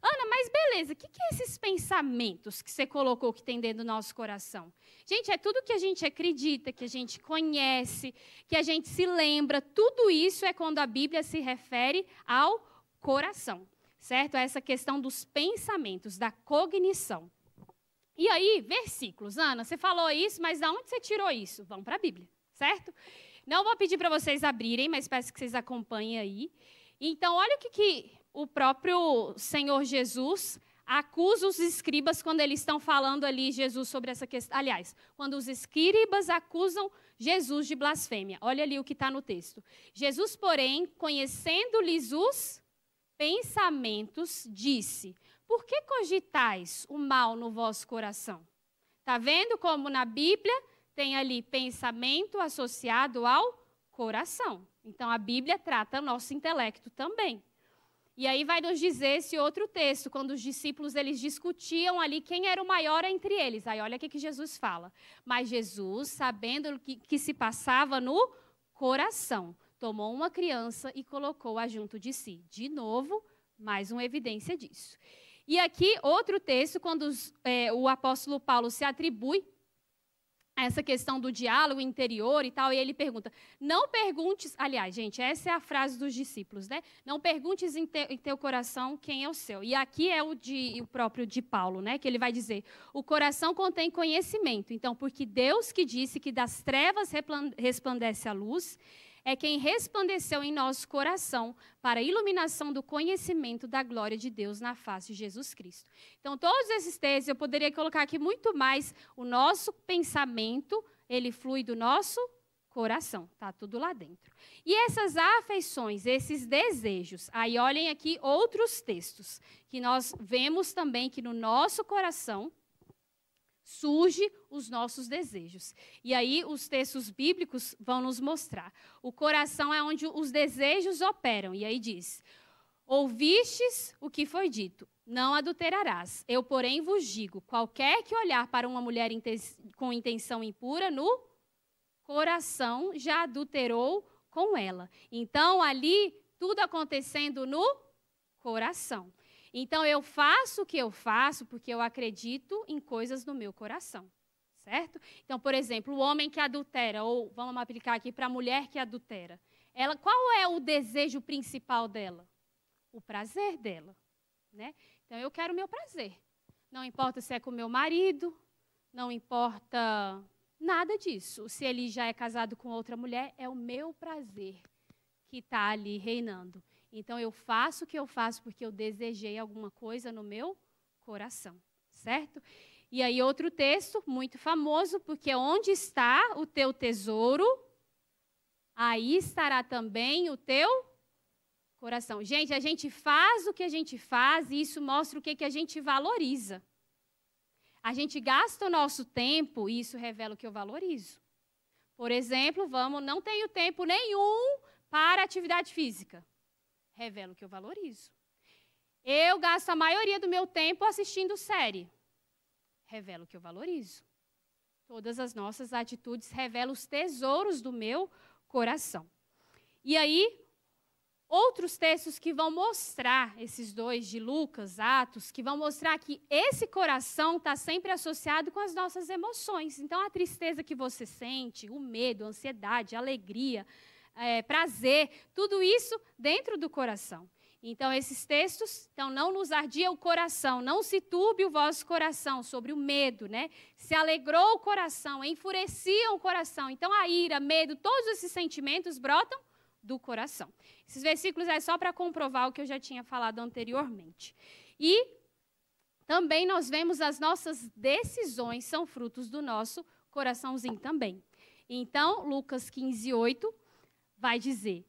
Ana, mas beleza, o que, que é esses pensamentos que você colocou que tem dentro do nosso coração? Gente, é tudo que a gente acredita, que a gente conhece, que a gente se lembra, tudo isso é quando a Bíblia se refere ao coração, certo? A é essa questão dos pensamentos, da cognição. E aí, versículos. Ana, você falou isso, mas de onde você tirou isso? Vamos para a Bíblia, certo? Não vou pedir para vocês abrirem, mas peço que vocês acompanhem aí. Então, olha o que, que o próprio Senhor Jesus acusa os escribas quando eles estão falando ali Jesus sobre essa questão. Aliás, quando os escribas acusam Jesus de blasfêmia. Olha ali o que está no texto. Jesus, porém, conhecendo-lhes os pensamentos, disse: Por que cogitais o mal no vosso coração? Está vendo como na Bíblia tem ali pensamento associado ao coração? Então a Bíblia trata o nosso intelecto também. E aí vai nos dizer esse outro texto, quando os discípulos eles discutiam ali quem era o maior entre eles. Aí olha o que, Jesus fala. Mas Jesus, sabendo o que, que se passava no coração, tomou uma criança e colocou-a junto de si. De novo, mais uma evidência disso. E aqui, outro texto, quando é, o apóstolo Paulo se atribui essa questão do diálogo interior e tal, e ele pergunta: "Não perguntes, aliás, gente, essa é a frase dos discípulos, né? Não perguntes em, te, em teu coração quem é o seu". E aqui é o de o próprio de Paulo, né, que ele vai dizer: "O coração contém conhecimento". Então, porque Deus que disse que das trevas resplandece a luz, é quem resplandeceu em nosso coração para a iluminação do conhecimento da glória de Deus na face de Jesus Cristo. Então, todos esses textos, eu poderia colocar aqui muito mais. O nosso pensamento, ele flui do nosso coração, tá tudo lá dentro. E essas afeições, esses desejos, aí olhem aqui outros textos que nós vemos também que no nosso coração surge os nossos desejos. E aí os textos bíblicos vão nos mostrar. O coração é onde os desejos operam. E aí diz: Ouvistes o que foi dito, não adulterarás. Eu, porém, vos digo: qualquer que olhar para uma mulher com intenção impura no coração já adulterou com ela. Então, ali, tudo acontecendo no coração. Então eu faço o que eu faço porque eu acredito em coisas no meu coração, certo? Então, por exemplo, o homem que adultera, ou vamos aplicar aqui para a mulher que adultera, ela, qual é o desejo principal dela? O prazer dela, né? Então eu quero o meu prazer. Não importa se é com meu marido, não importa nada disso. Se ele já é casado com outra mulher, é o meu prazer que está ali reinando. Então eu faço o que eu faço porque eu desejei alguma coisa no meu coração, certo? E aí outro texto muito famoso, porque onde está o teu tesouro, aí estará também o teu coração. Gente, a gente faz o que a gente faz e isso mostra o que, que a gente valoriza. A gente gasta o nosso tempo e isso revela o que eu valorizo. Por exemplo, vamos, não tenho tempo nenhum para atividade física revela o que eu valorizo. Eu gasto a maioria do meu tempo assistindo série. Revela o que eu valorizo. Todas as nossas atitudes revelam os tesouros do meu coração. E aí, outros textos que vão mostrar, esses dois de Lucas, Atos, que vão mostrar que esse coração está sempre associado com as nossas emoções. Então, a tristeza que você sente, o medo, a ansiedade, a alegria, é, prazer, tudo isso dentro do coração. Então, esses textos, então, não nos ardia o coração, não se turbe o vosso coração sobre o medo, né? Se alegrou o coração, enfurecia o coração. Então, a ira, medo, todos esses sentimentos brotam do coração. Esses versículos é só para comprovar o que eu já tinha falado anteriormente. E também nós vemos as nossas decisões são frutos do nosso coraçãozinho também. Então, Lucas 15, 8, vai dizer: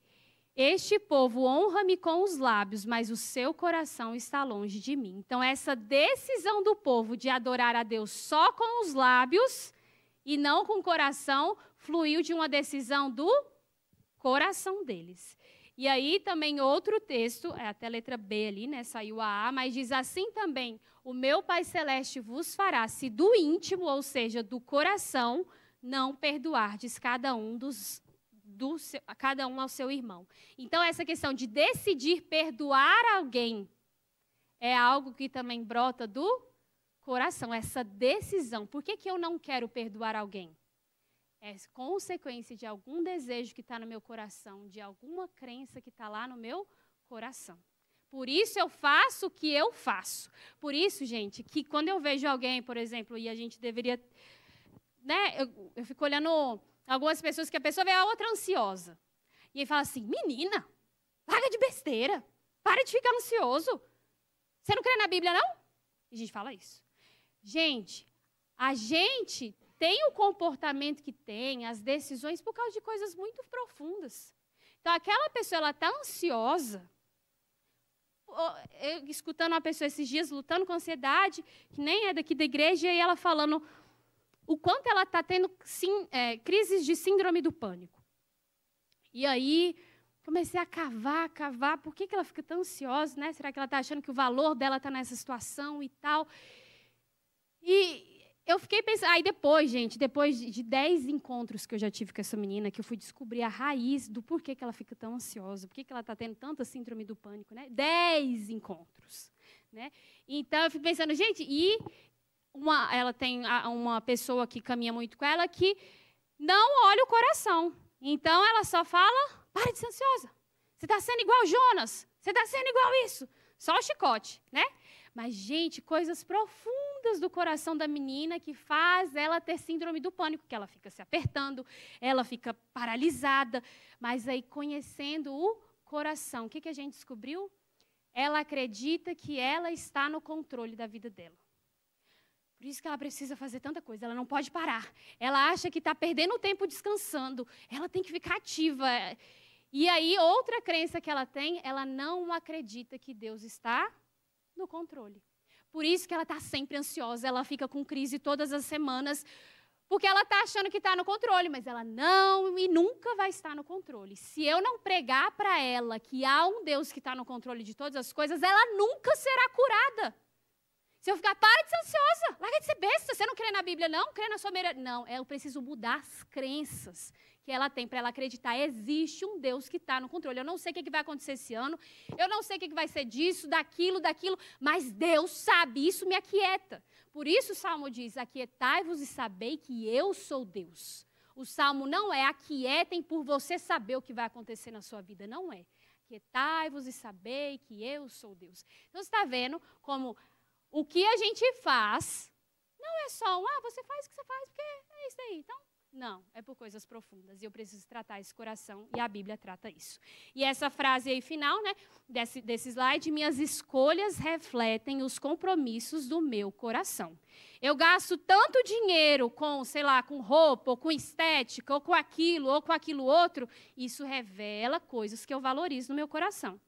Este povo honra-me com os lábios, mas o seu coração está longe de mim. Então, essa decisão do povo de adorar a Deus só com os lábios e não com o coração fluiu de uma decisão do coração deles. E aí também outro texto, é até a letra B ali, né? Saiu a A, mas diz assim também: O meu Pai Celeste vos fará, se do íntimo, ou seja, do coração, não perdoardes cada um dos do seu, a cada um ao seu irmão. Então, essa questão de decidir perdoar alguém é algo que também brota do coração, essa decisão. Por que, que eu não quero perdoar alguém? É consequência de algum desejo que está no meu coração, de alguma crença que está lá no meu coração. Por isso eu faço o que eu faço. Por isso, gente, que quando eu vejo alguém, por exemplo, e a gente deveria. Né, eu, eu fico olhando algumas pessoas que a pessoa vê a outra ansiosa. E aí fala assim: menina, larga de besteira. Para de ficar ansioso. Você não crê na Bíblia, não? E a gente fala isso. Gente, a gente tem o comportamento que tem, as decisões, por causa de coisas muito profundas. Então, aquela pessoa, ela está ansiosa. Eu, escutando uma pessoa esses dias lutando com ansiedade, que nem é daqui da igreja, e ela falando o quanto ela está tendo sim, é, crises de síndrome do pânico. E aí comecei a cavar, cavar, por que, que ela fica tão ansiosa, né? Será que ela está achando que o valor dela está nessa situação e tal? E eu fiquei pensando, aí depois, gente, depois de dez encontros que eu já tive com essa menina, que eu fui descobrir a raiz do porquê que ela fica tão ansiosa, por que ela está tendo tanta síndrome do pânico, né? Dez encontros, né? Então eu fiquei pensando, gente, e uma, ela tem uma pessoa que caminha muito com ela que não olha o coração. Então ela só fala: para de ser ansiosa. Você está sendo igual Jonas. Você está sendo igual isso. Só o chicote, né? Mas, gente, coisas profundas do coração da menina que faz ela ter síndrome do pânico, que ela fica se apertando, ela fica paralisada. Mas aí, conhecendo o coração, o que, que a gente descobriu? Ela acredita que ela está no controle da vida dela. Por isso que ela precisa fazer tanta coisa, ela não pode parar. Ela acha que está perdendo o tempo descansando, ela tem que ficar ativa. E aí, outra crença que ela tem, ela não acredita que Deus está no controle. Por isso que ela está sempre ansiosa, ela fica com crise todas as semanas, porque ela está achando que está no controle, mas ela não e nunca vai estar no controle. Se eu não pregar para ela que há um Deus que está no controle de todas as coisas, ela nunca será curada. Se eu ficar, para de ser ansiosa, larga de ser besta, você não crê na Bíblia, não? Crê na sua meira. Não, é, eu preciso mudar as crenças que ela tem para ela acreditar. Existe um Deus que está no controle. Eu não sei o que, que vai acontecer esse ano, eu não sei o que, que vai ser disso, daquilo, daquilo, mas Deus sabe, isso me aquieta. Por isso o Salmo diz: Aquietai-vos e sabei que eu sou Deus. O Salmo não é aquietem por você saber o que vai acontecer na sua vida, não é. Aquietai-vos e sabei que eu sou Deus. Então você está vendo como o que a gente faz não é só um, ah, você faz o que você faz, porque é isso daí. Então, não, é por coisas profundas. E eu preciso tratar esse coração, e a Bíblia trata isso. E essa frase aí final, né, desse, desse slide, minhas escolhas refletem os compromissos do meu coração. Eu gasto tanto dinheiro com, sei lá, com roupa, ou com estética, ou com aquilo, ou com aquilo outro, isso revela coisas que eu valorizo no meu coração.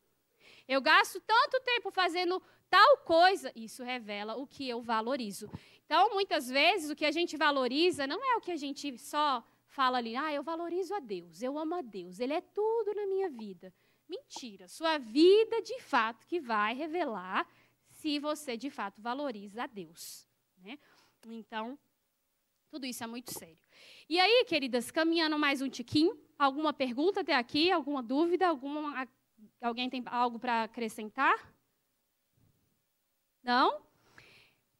Eu gasto tanto tempo fazendo tal coisa, isso revela o que eu valorizo. Então, muitas vezes, o que a gente valoriza não é o que a gente só fala ali, ah, eu valorizo a Deus, eu amo a Deus, Ele é tudo na minha vida. Mentira, sua vida de fato que vai revelar se você de fato valoriza a Deus. Né? Então, tudo isso é muito sério. E aí, queridas, caminhando mais um tiquinho, alguma pergunta até aqui, alguma dúvida, alguma, alguém tem algo para acrescentar? Não?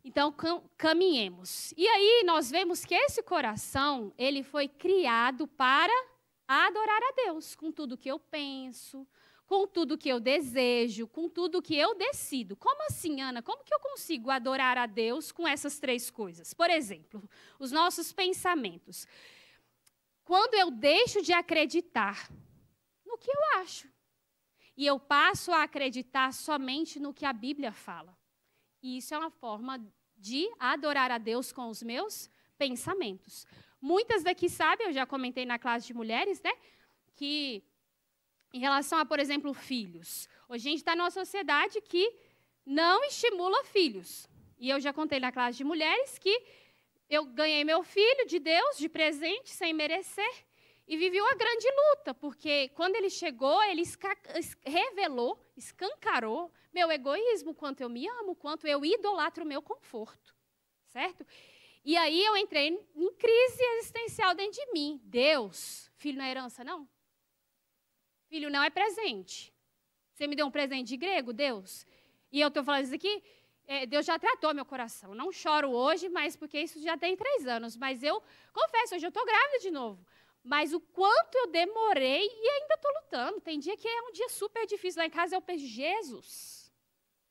então caminhemos. E aí nós vemos que esse coração, ele foi criado para adorar a Deus com tudo que eu penso, com tudo que eu desejo, com tudo que eu decido. Como assim, Ana? Como que eu consigo adorar a Deus com essas três coisas? Por exemplo, os nossos pensamentos. Quando eu deixo de acreditar no que eu acho e eu passo a acreditar somente no que a Bíblia fala. E isso é uma forma de adorar a Deus com os meus pensamentos. Muitas daqui sabem, eu já comentei na classe de mulheres, né? Que em relação a, por exemplo, filhos. Hoje a gente está numa sociedade que não estimula filhos. E eu já contei na classe de mulheres que eu ganhei meu filho de Deus, de presente, sem merecer e viveu a grande luta, porque quando ele chegou, ele esca revelou, escancarou meu egoísmo, quanto eu me amo, quanto eu idolatro o meu conforto, certo? E aí eu entrei em crise existencial dentro de mim. Deus, filho não é herança, não? Filho não é presente. Você me deu um presente de grego, Deus? E eu estou falando isso aqui, é, Deus já tratou meu coração. Não choro hoje, mas porque isso já tem três anos. Mas eu confesso, hoje eu estou grávida de novo mas o quanto eu demorei e ainda estou lutando. Tem dia que é um dia super difícil. Lá em casa eu penso, Jesus,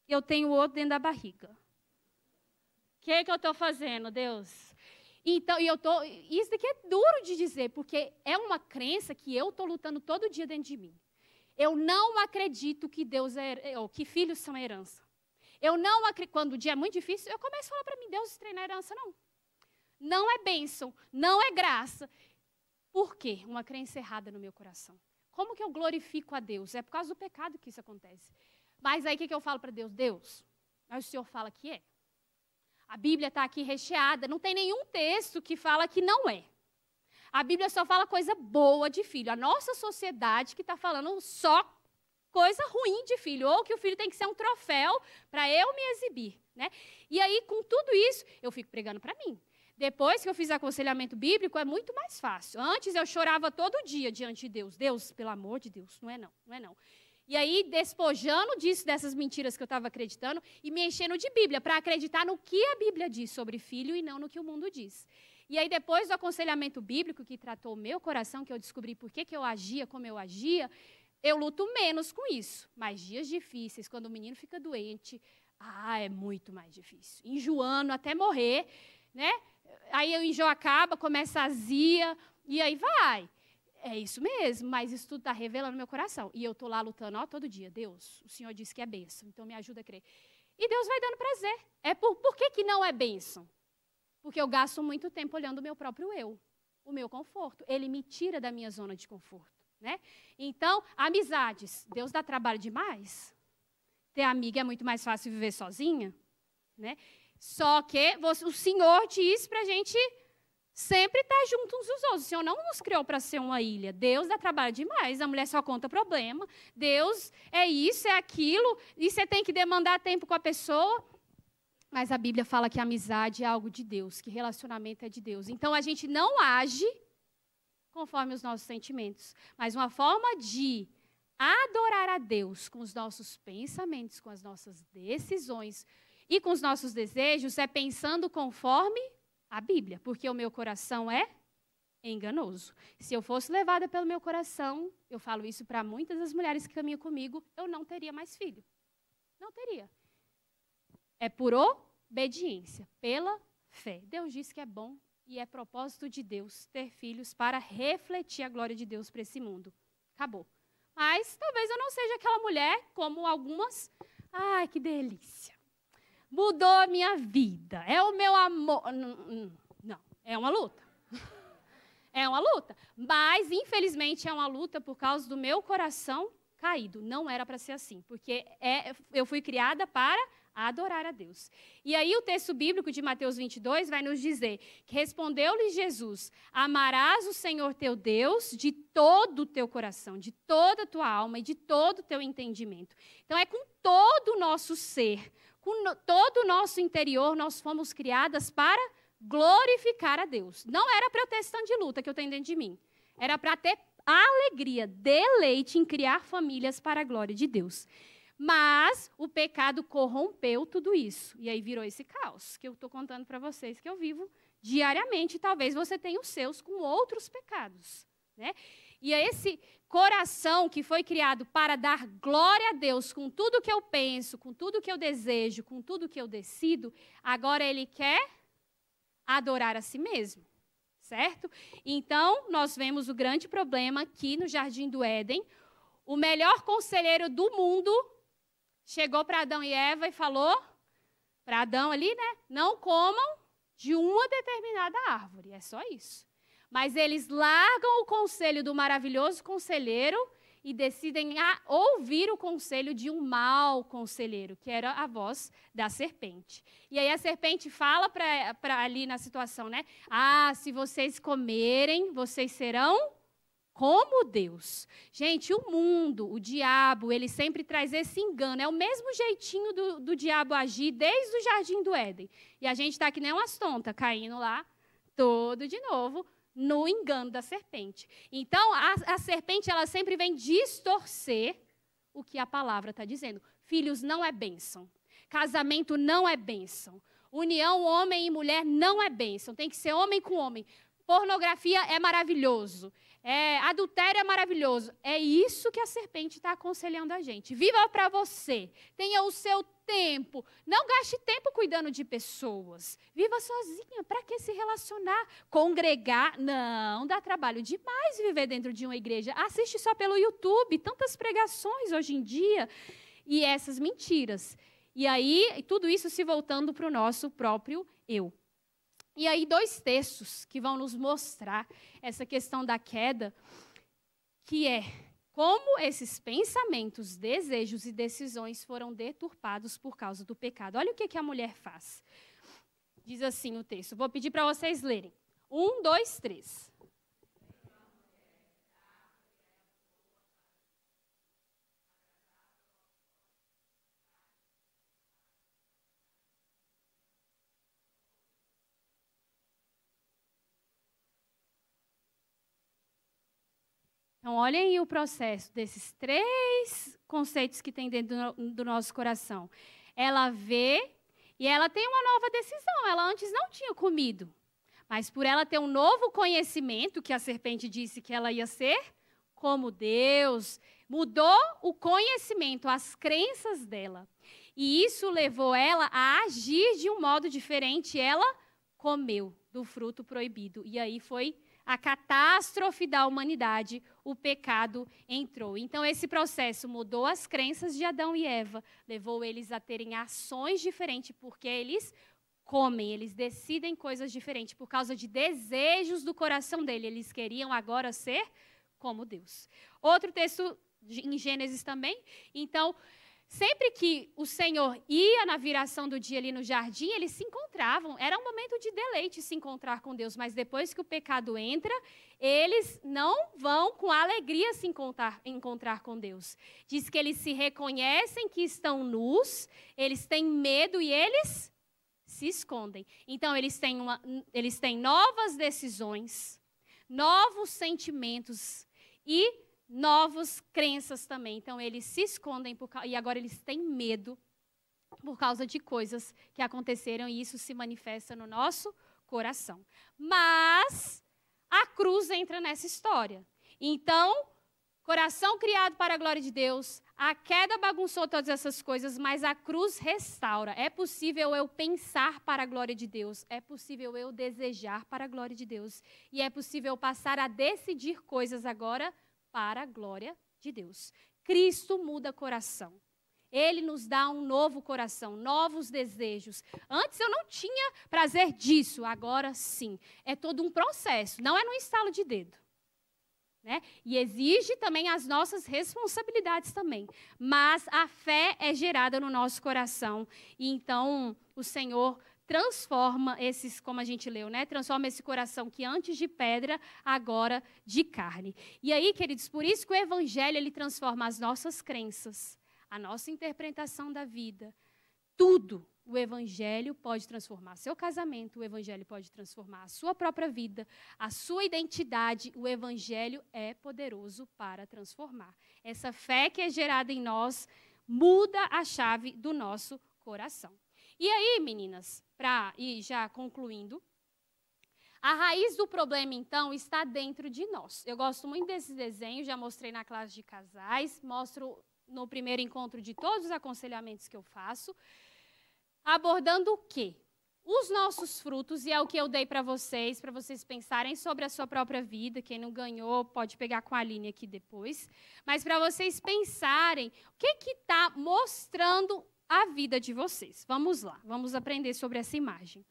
eu tenho outro dentro da barriga. O que, é que eu estou fazendo, Deus? Então, eu tô, isso daqui é duro de dizer, porque é uma crença que eu estou lutando todo dia dentro de mim. Eu não acredito que Deus é, é ou que filhos são herança. Eu não acredito, quando o dia é muito difícil, eu começo a falar para mim, Deus treinar herança, não. Não é bênção, não é graça. Por quê? Uma crença errada no meu coração. Como que eu glorifico a Deus? É por causa do pecado que isso acontece. Mas aí o que, que eu falo para Deus? Deus, mas o Senhor fala que é. A Bíblia está aqui recheada, não tem nenhum texto que fala que não é. A Bíblia só fala coisa boa de filho. A nossa sociedade que está falando só coisa ruim de filho, ou que o filho tem que ser um troféu para eu me exibir. Né? E aí, com tudo isso, eu fico pregando para mim. Depois que eu fiz aconselhamento bíblico, é muito mais fácil. Antes eu chorava todo dia diante de Deus. Deus, pelo amor de Deus, não é não, não é não. E aí, despojando disso, dessas mentiras que eu estava acreditando, e me enchendo de Bíblia, para acreditar no que a Bíblia diz sobre filho e não no que o mundo diz. E aí, depois do aconselhamento bíblico que tratou o meu coração, que eu descobri por que, que eu agia como eu agia, eu luto menos com isso. Mas dias difíceis, quando o menino fica doente, ah, é muito mais difícil. Enjoando até morrer, né? aí o enjoo acaba, começa a azia, e aí vai. É isso mesmo, mas isso tudo está revelando meu coração. E eu estou lá lutando, ó, todo dia. Deus, o Senhor disse que é bênção, então me ajuda a crer. E Deus vai dando prazer. É por, por que, que não é bênção? Porque eu gasto muito tempo olhando o meu próprio eu, o meu conforto. Ele me tira da minha zona de conforto. Né? Então, amizades. Deus dá trabalho demais. Ter amiga é muito mais fácil viver sozinha. Né? Só que o Senhor diz para a gente sempre estar junto uns dos outros. O Senhor não nos criou para ser uma ilha. Deus dá trabalho demais. A mulher só conta problema. Deus é isso, é aquilo. E você tem que demandar tempo com a pessoa. Mas a Bíblia fala que amizade é algo de Deus, que relacionamento é de Deus. Então a gente não age conforme os nossos sentimentos, mas uma forma de adorar a Deus com os nossos pensamentos, com as nossas decisões, e com os nossos desejos é pensando conforme a Bíblia, porque o meu coração é enganoso. Se eu fosse levada pelo meu coração, eu falo isso para muitas das mulheres que caminham comigo, eu não teria mais filho. Não teria. É por obediência, pela fé. Deus diz que é bom e é propósito de Deus ter filhos para refletir a glória de Deus para esse mundo. Acabou. Mas talvez eu não seja aquela mulher como algumas. Ai, que delícia mudou a minha vida. É o meu amor. Não, é uma luta. É uma luta. Mas, infelizmente, é uma luta por causa do meu coração caído. Não era para ser assim, porque é, eu fui criada para adorar a Deus. E aí, o texto bíblico de Mateus 22 vai nos dizer que respondeu-lhe Jesus: Amarás o Senhor teu Deus de todo o teu coração, de toda a tua alma e de todo o teu entendimento. Então, é com todo o nosso ser com todo o nosso interior, nós fomos criadas para glorificar a Deus. Não era para eu ter esse tanto de luta que eu tenho dentro de mim. Era para ter alegria, deleite em criar famílias para a glória de Deus. Mas o pecado corrompeu tudo isso. E aí virou esse caos que eu estou contando para vocês que eu vivo diariamente. Talvez você tenha os seus com outros pecados. Né? E é esse coração que foi criado para dar glória a Deus com tudo que eu penso, com tudo que eu desejo, com tudo que eu decido, agora ele quer adorar a si mesmo. Certo? Então, nós vemos o grande problema aqui no Jardim do Éden. O melhor conselheiro do mundo chegou para Adão e Eva e falou para Adão ali, né? Não comam de uma determinada árvore. É só isso. Mas eles largam o conselho do maravilhoso conselheiro e decidem ouvir o conselho de um mau conselheiro, que era a voz da serpente. E aí a serpente fala para ali na situação, né? Ah, se vocês comerem, vocês serão como Deus. Gente, o mundo, o diabo, ele sempre traz esse engano. É o mesmo jeitinho do, do diabo agir desde o jardim do Éden. E a gente está que nem né, umas tontas, caindo lá todo de novo, no engano da serpente. Então, a, a serpente, ela sempre vem distorcer o que a palavra está dizendo. Filhos não é bênção. Casamento não é bênção. União homem e mulher não é bênção. Tem que ser homem com homem. Pornografia é maravilhoso. É, adultério é maravilhoso. É isso que a serpente está aconselhando a gente. Viva para você. Tenha o seu tempo. Não gaste tempo cuidando de pessoas. Viva sozinha. Para que se relacionar? Congregar? Não, dá trabalho demais viver dentro de uma igreja. Assiste só pelo YouTube. Tantas pregações hoje em dia. E essas mentiras. E aí, tudo isso se voltando para o nosso próprio eu. E aí, dois textos que vão nos mostrar essa questão da queda, que é como esses pensamentos, desejos e decisões foram deturpados por causa do pecado. Olha o que, que a mulher faz. Diz assim o texto. Vou pedir para vocês lerem. Um, dois, três. Então, olhem aí o processo desses três conceitos que tem dentro do, do nosso coração. Ela vê e ela tem uma nova decisão. Ela antes não tinha comido. Mas por ela ter um novo conhecimento, que a serpente disse que ela ia ser, como Deus, mudou o conhecimento, as crenças dela. E isso levou ela a agir de um modo diferente. Ela comeu do fruto proibido. E aí foi a catástrofe da humanidade, o pecado entrou. Então, esse processo mudou as crenças de Adão e Eva, levou eles a terem ações diferentes, porque eles comem, eles decidem coisas diferentes por causa de desejos do coração dele. Eles queriam agora ser como Deus. Outro texto em Gênesis também. Então, Sempre que o Senhor ia na viração do dia ali no jardim, eles se encontravam. Era um momento de deleite se encontrar com Deus, mas depois que o pecado entra, eles não vão com alegria se encontrar, encontrar com Deus. Diz que eles se reconhecem que estão nus, eles têm medo e eles se escondem. Então, eles têm, uma, eles têm novas decisões, novos sentimentos e novas crenças também. Então, eles se escondem por, e agora eles têm medo por causa de coisas que aconteceram e isso se manifesta no nosso coração. Mas a cruz entra nessa história. Então, coração criado para a glória de Deus, a queda bagunçou todas essas coisas, mas a cruz restaura. É possível eu pensar para a glória de Deus, é possível eu desejar para a glória de Deus, e é possível eu passar a decidir coisas agora para a glória de Deus. Cristo muda coração. Ele nos dá um novo coração, novos desejos. Antes eu não tinha prazer disso, agora sim. É todo um processo, não é num estalo de dedo. Né? E exige também as nossas responsabilidades também. Mas a fé é gerada no nosso coração. E então o Senhor transforma esses, como a gente leu, né? Transforma esse coração que antes de pedra, agora de carne. E aí, queridos, por isso que o evangelho ele transforma as nossas crenças, a nossa interpretação da vida, tudo. O evangelho pode transformar seu casamento, o evangelho pode transformar a sua própria vida, a sua identidade. O evangelho é poderoso para transformar. Essa fé que é gerada em nós muda a chave do nosso coração. E aí, meninas, para ir já concluindo, a raiz do problema, então, está dentro de nós. Eu gosto muito desse desenho, já mostrei na classe de casais, mostro no primeiro encontro de todos os aconselhamentos que eu faço, abordando o quê? Os nossos frutos, e é o que eu dei para vocês, para vocês pensarem sobre a sua própria vida. Quem não ganhou, pode pegar com a linha aqui depois. Mas para vocês pensarem o que está mostrando a vida de vocês. Vamos lá, vamos aprender sobre essa imagem.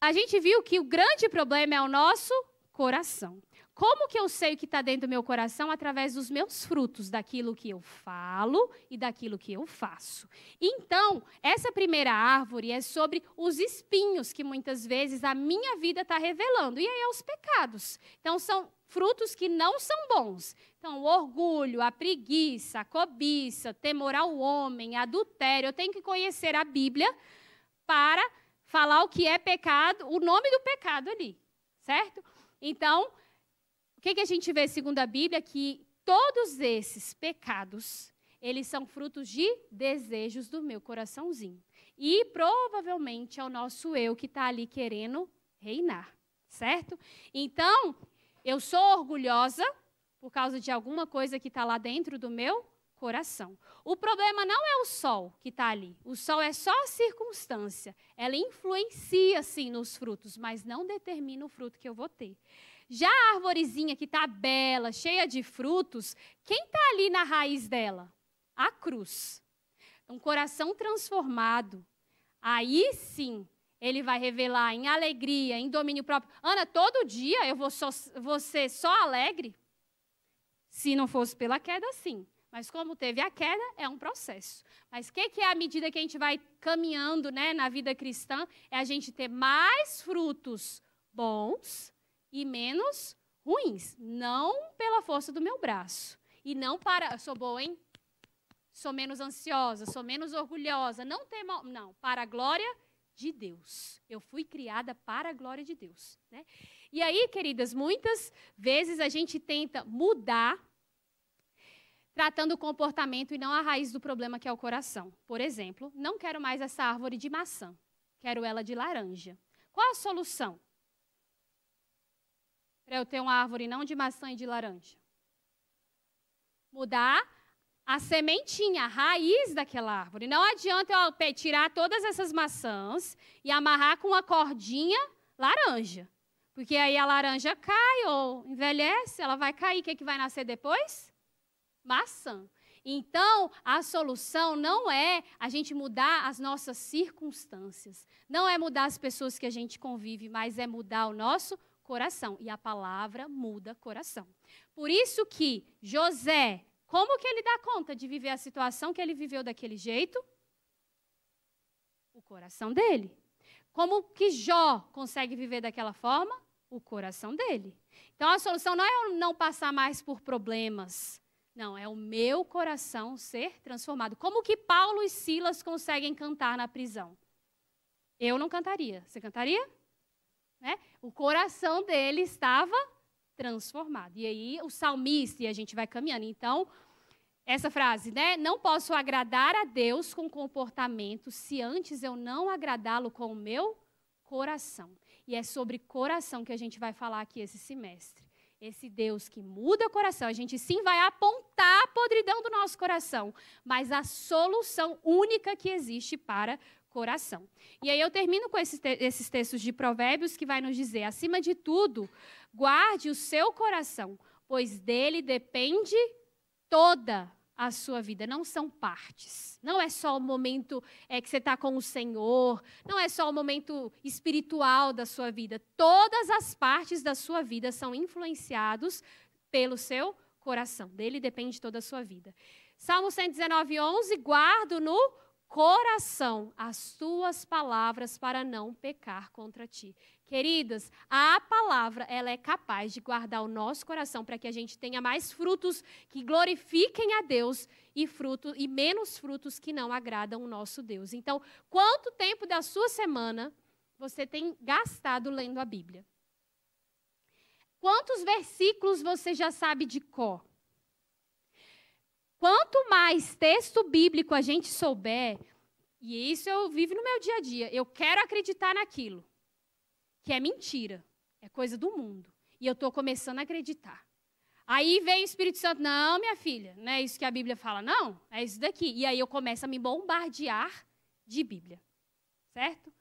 A gente viu que o grande problema é o nosso coração. Como que eu sei o que está dentro do meu coração? Através dos meus frutos, daquilo que eu falo e daquilo que eu faço. Então, essa primeira árvore é sobre os espinhos que muitas vezes a minha vida está revelando. E aí é os pecados. Então, são frutos que não são bons. Então, o orgulho, a preguiça, a cobiça, temor ao homem, adultério. Eu tenho que conhecer a Bíblia para falar o que é pecado, o nome do pecado ali, certo? Então, o que, que a gente vê segundo a Bíblia? Que todos esses pecados, eles são frutos de desejos do meu coraçãozinho. E provavelmente é o nosso eu que está ali querendo reinar, certo? Então, eu sou orgulhosa por causa de alguma coisa que está lá dentro do meu coração. O problema não é o sol que está ali. O sol é só a circunstância. Ela influencia, sim, nos frutos, mas não determina o fruto que eu vou ter. Já a arvorezinha que está bela, cheia de frutos, quem está ali na raiz dela? A cruz. Um coração transformado. Aí sim, ele vai revelar em alegria, em domínio próprio. Ana, todo dia eu vou, só, vou ser só alegre? Se não fosse pela queda, sim. Mas como teve a queda, é um processo. Mas o que, que, é a medida que a gente vai caminhando né, na vida cristã? É a gente ter mais frutos bons e menos ruins. Não pela força do meu braço. E não para. Eu sou boa, hein? Sou menos ansiosa, sou menos orgulhosa. Não tem mal. Não, para a glória de Deus. Eu fui criada para a glória de Deus. Né? E aí, queridas, muitas vezes a gente tenta mudar tratando o comportamento e não a raiz do problema que é o coração. Por exemplo, não quero mais essa árvore de maçã, quero ela de laranja. Qual a solução? Para eu ter uma árvore não de maçã e de laranja? Mudar a sementinha, a raiz daquela árvore. Não adianta eu tirar todas essas maçãs e amarrar com uma cordinha laranja. Porque aí a laranja cai ou envelhece, ela vai cair. O que, é que vai nascer depois? Maçã. Então, a solução não é a gente mudar as nossas circunstâncias, não é mudar as pessoas que a gente convive, mas é mudar o nosso coração. E a palavra muda coração. Por isso que José, como que ele dá conta de viver a situação que ele viveu daquele jeito? O coração dele. Como que Jó consegue viver daquela forma? O coração dele. Então a solução não é eu não passar mais por problemas. Não, é o meu coração ser transformado. Como que Paulo e Silas conseguem cantar na prisão? Eu não cantaria. Você cantaria? Né? O coração dele estava transformado. E aí o salmista, e a gente vai caminhando. Então, essa frase, né? Não posso agradar a Deus com comportamento se antes eu não agradá-lo com o meu coração. E é sobre coração que a gente vai falar aqui esse semestre. Esse Deus que muda o coração, a gente sim vai apontar a podridão do nosso coração, mas a solução única que existe para coração. E aí eu termino com esses, te esses textos de Provérbios que vai nos dizer: acima de tudo, guarde o seu coração, pois dele depende toda a sua vida, não são partes. Não é só o momento é, que você está com o Senhor, não é só o momento espiritual da sua vida. Todas as partes da sua vida são influenciados pelo seu coração. Dele depende toda a sua vida. Salmo 119, 11, guardo no coração as tuas palavras para não pecar contra ti. Queridas, a palavra ela é capaz de guardar o nosso coração para que a gente tenha mais frutos que glorifiquem a Deus e frutos e menos frutos que não agradam o nosso Deus. Então, quanto tempo da sua semana você tem gastado lendo a Bíblia? Quantos versículos você já sabe de cor? Quanto mais texto bíblico a gente souber, e isso eu vivo no meu dia a dia, eu quero acreditar naquilo, que é mentira, é coisa do mundo. E eu estou começando a acreditar. Aí vem o Espírito Santo, não, minha filha, não é isso que a Bíblia fala, não, é isso daqui. E aí eu começo a me bombardear de Bíblia, certo?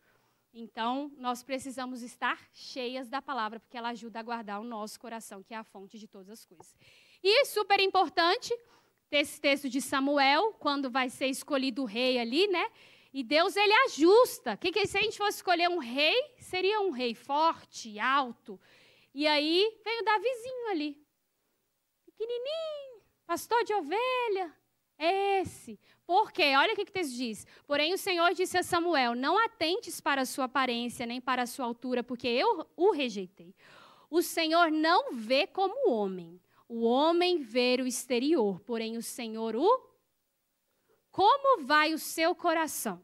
Então, nós precisamos estar cheias da palavra, porque ela ajuda a guardar o nosso coração, que é a fonte de todas as coisas. E super importante, esse texto de Samuel, quando vai ser escolhido o rei ali, né? E Deus ele ajusta. Que, que se a gente fosse escolher um rei, seria um rei forte, alto. E aí veio Davizinho ali, pequenininho, pastor de ovelha. É esse. quê olha o que, que o texto diz. Porém, o Senhor disse a Samuel: Não atentes para a sua aparência, nem para a sua altura, porque eu o rejeitei. O Senhor não vê como homem, o homem vê o exterior, porém o Senhor o. Como vai o seu coração?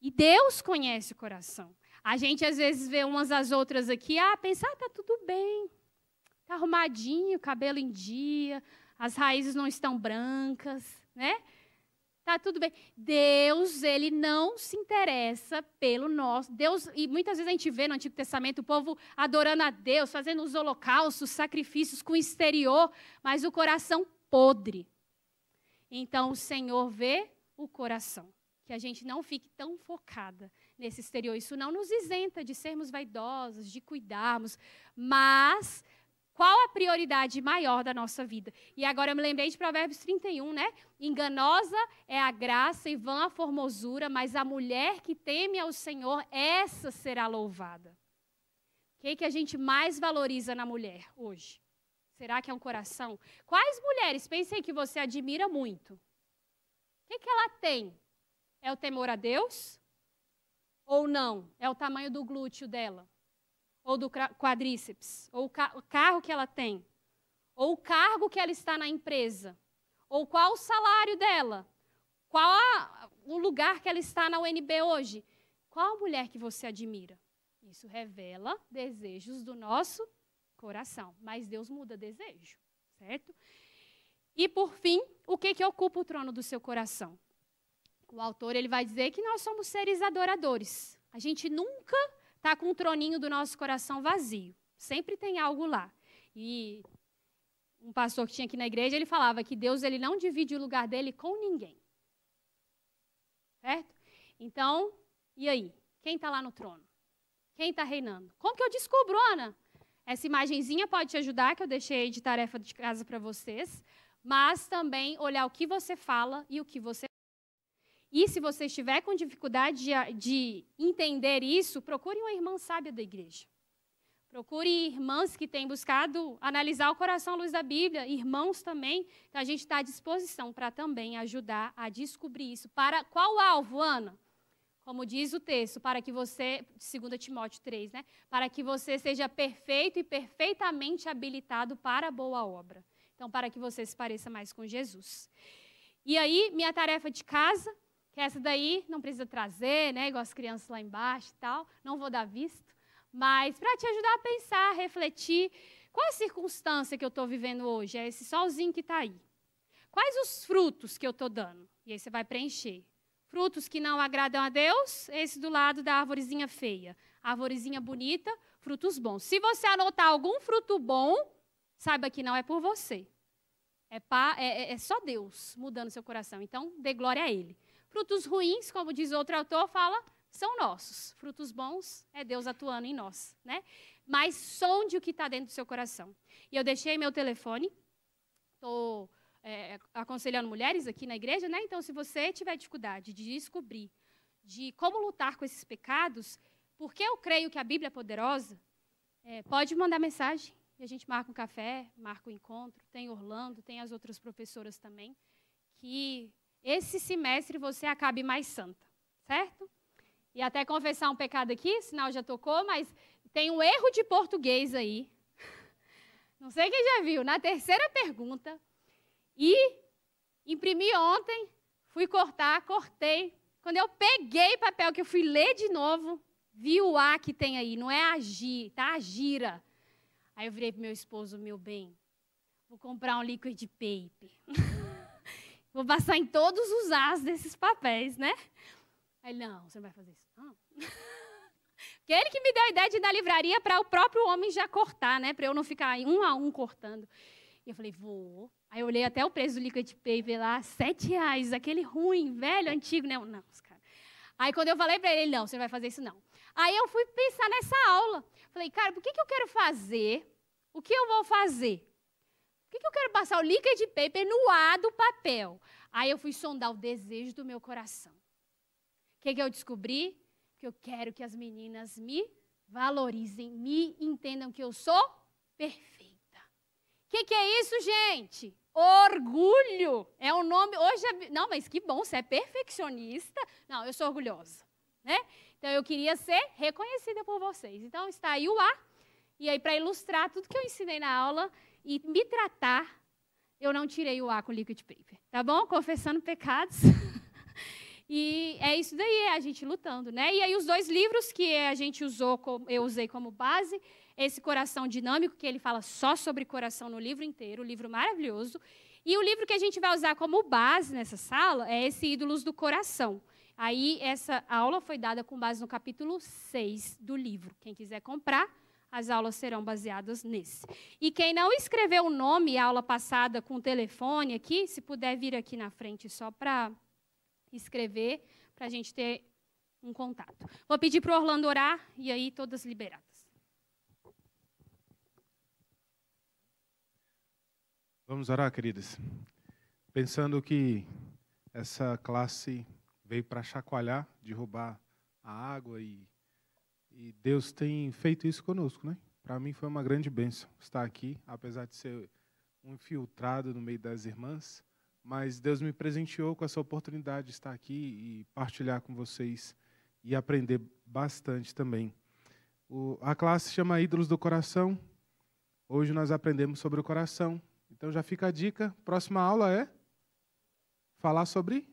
E Deus conhece o coração. A gente às vezes vê umas às outras aqui, ah, pensar, ah, tá tudo bem. Tá arrumadinho, cabelo em dia, as raízes não estão brancas, né? Tá tudo bem. Deus, ele não se interessa pelo nosso. Deus, e muitas vezes a gente vê no Antigo Testamento o povo adorando a Deus, fazendo os holocaustos, sacrifícios com o exterior, mas o coração podre. Então o Senhor vê o coração. Que a gente não fique tão focada nesse exterior. Isso não nos isenta de sermos vaidosos, de cuidarmos, mas qual a prioridade maior da nossa vida? E agora eu me lembrei de Provérbios 31, né? Enganosa é a graça e vã a formosura, mas a mulher que teme ao Senhor, essa será louvada. O que, é que a gente mais valoriza na mulher hoje? Será que é um coração? Quais mulheres, pensem que você admira muito? O que, é que ela tem? É o temor a Deus? Ou não? É o tamanho do glúteo dela? ou do quadríceps, ou o carro que ela tem, ou o cargo que ela está na empresa, ou qual o salário dela, qual a, o lugar que ela está na UNB hoje. Qual mulher que você admira? Isso revela desejos do nosso coração, mas Deus muda desejo, certo? E por fim, o que que ocupa o trono do seu coração? O autor ele vai dizer que nós somos seres adoradores. A gente nunca está com o troninho do nosso coração vazio. Sempre tem algo lá. E um pastor que tinha aqui na igreja, ele falava que Deus ele não divide o lugar dele com ninguém. Certo? Então, e aí? Quem está lá no trono? Quem está reinando? Como que eu descubro, Ana? Essa imagenzinha pode te ajudar, que eu deixei de tarefa de casa para vocês, mas também olhar o que você fala e o que você e se você estiver com dificuldade de, entender isso, procure uma irmã sábia da igreja. Procure irmãs que têm buscado analisar o coração à luz da Bíblia, irmãos também. Então, a gente está à disposição para também ajudar a descobrir isso. Para qual alvo, Ana? Como diz o texto, para que você, 2 Timóteo 3, né? Para que você seja perfeito e perfeitamente habilitado para a boa obra. Então, para que você se pareça mais com Jesus. E aí, minha tarefa de casa que essa daí não precisa trazer, né, igual as crianças lá embaixo e tal, não vou dar visto, mas para te ajudar a pensar, refletir, qual a circunstância que eu estou vivendo hoje? É esse solzinho que está aí. Quais os frutos que eu estou dando? E aí você vai preencher. Frutos que não agradam a Deus, esse do lado da árvorezinha feia. Árvorezinha bonita, frutos bons. Se você anotar algum fruto bom, saiba que não é por você. É, pá, é, é, é só Deus mudando seu coração. Então, dê glória a Ele. Frutos ruins, como diz outro autor, fala, são nossos. Frutos bons é Deus atuando em nós, né? Mas sonde o que está dentro do seu coração. E eu deixei meu telefone. Estou é, aconselhando mulheres aqui na igreja, né? Então, se você tiver dificuldade de descobrir de como lutar com esses pecados, porque eu creio que a Bíblia é poderosa, é, pode mandar mensagem e a gente marca um café, marca um encontro. Tem Orlando, tem as outras professoras também, que esse semestre você acabe mais santa, certo? E até confessar um pecado aqui, sinal já tocou, mas tem um erro de português aí. Não sei quem já viu. Na terceira pergunta, e imprimi ontem, fui cortar, cortei. Quando eu peguei papel, que eu fui ler de novo, vi o A que tem aí, não é agir, tá? Agira. Aí eu virei pro meu esposo, meu bem, vou comprar um liquid paper. Vou passar em todos os as desses papéis, né? Aí ele, não, você não vai fazer isso. Não. Porque ele que me deu a ideia de ir na livraria para o próprio homem já cortar, né? Para eu não ficar um a um cortando. E eu falei, vou. Aí eu olhei até o preço do liquid paper lá, sete reais, aquele ruim, velho, antigo, né? Não, os caras. Aí quando eu falei para ele, ele, não, você não vai fazer isso não. Aí eu fui pensar nessa aula. Falei, cara, por que, que eu quero fazer? O que eu vou fazer? que, que eu quero passar? O liquid paper no A do papel. Aí eu fui sondar o desejo do meu coração. O que, que eu descobri? Que eu quero que as meninas me valorizem, me entendam que eu sou perfeita. O que, que é isso, gente? Orgulho é o nome. Hoje é, não, mas que bom, você é perfeccionista. Não, eu sou orgulhosa, né? Então eu queria ser reconhecida por vocês. Então está aí o A. E aí para ilustrar tudo que eu ensinei na aula, e me tratar, eu não tirei o ar com liquid paper, tá bom? Confessando pecados. e é isso daí, é a gente lutando, né? E aí os dois livros que a gente usou, eu usei como base, esse Coração Dinâmico, que ele fala só sobre coração no livro inteiro, um livro maravilhoso. E o livro que a gente vai usar como base nessa sala é esse Ídolos do Coração. Aí essa aula foi dada com base no capítulo 6 do livro. Quem quiser comprar, as aulas serão baseadas nesse. E quem não escreveu o nome, a aula passada com o telefone aqui, se puder vir aqui na frente só para escrever, para a gente ter um contato. Vou pedir para o Orlando orar e aí todas liberadas. Vamos orar, queridas. Pensando que essa classe veio para chacoalhar, derrubar a água e e Deus tem feito isso conosco, né? Para mim foi uma grande bênção estar aqui, apesar de ser um infiltrado no meio das irmãs, mas Deus me presenteou com essa oportunidade de estar aqui e partilhar com vocês e aprender bastante também. O, a classe chama Ídolos do Coração. Hoje nós aprendemos sobre o coração. Então já fica a dica. Próxima aula é falar sobre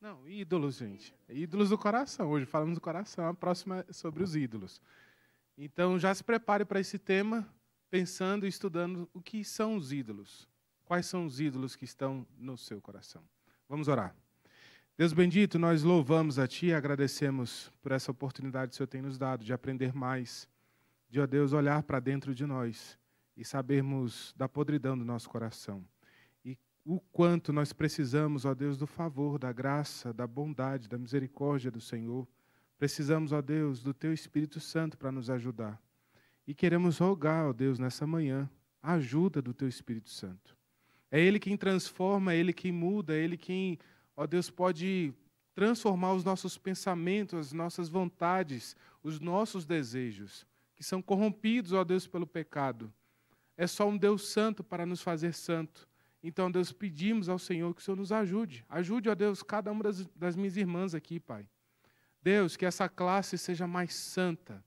não, ídolos, gente. Ídolos do coração. Hoje falamos do coração, a próxima é sobre os ídolos. Então, já se prepare para esse tema, pensando e estudando o que são os ídolos. Quais são os ídolos que estão no seu coração? Vamos orar. Deus bendito, nós louvamos a Ti e agradecemos por essa oportunidade que o Senhor tem nos dado de aprender mais, de, ó Deus, olhar para dentro de nós e sabermos da podridão do nosso coração o quanto nós precisamos, ó Deus, do favor, da graça, da bondade, da misericórdia do Senhor. Precisamos, ó Deus, do Teu Espírito Santo para nos ajudar. E queremos rogar, ó Deus, nessa manhã, a ajuda do Teu Espírito Santo. É Ele quem transforma, é Ele quem muda, é Ele quem, ó Deus, pode transformar os nossos pensamentos, as nossas vontades, os nossos desejos, que são corrompidos, ó Deus, pelo pecado. É só um Deus santo para nos fazer santo. Então, Deus, pedimos ao Senhor que o Senhor nos ajude. Ajude, ó Deus, cada uma das, das minhas irmãs aqui, Pai. Deus, que essa classe seja mais santa.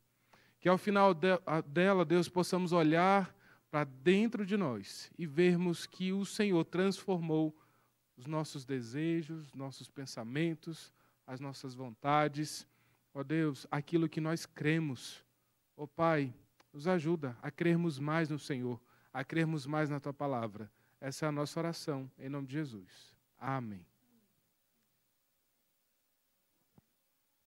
Que ao final de, dela, Deus, possamos olhar para dentro de nós e vermos que o Senhor transformou os nossos desejos, nossos pensamentos, as nossas vontades. Ó Deus, aquilo que nós cremos. Ó Pai, nos ajuda a crermos mais no Senhor, a crermos mais na Tua palavra essa é a nossa oração, em nome de Jesus. Amém.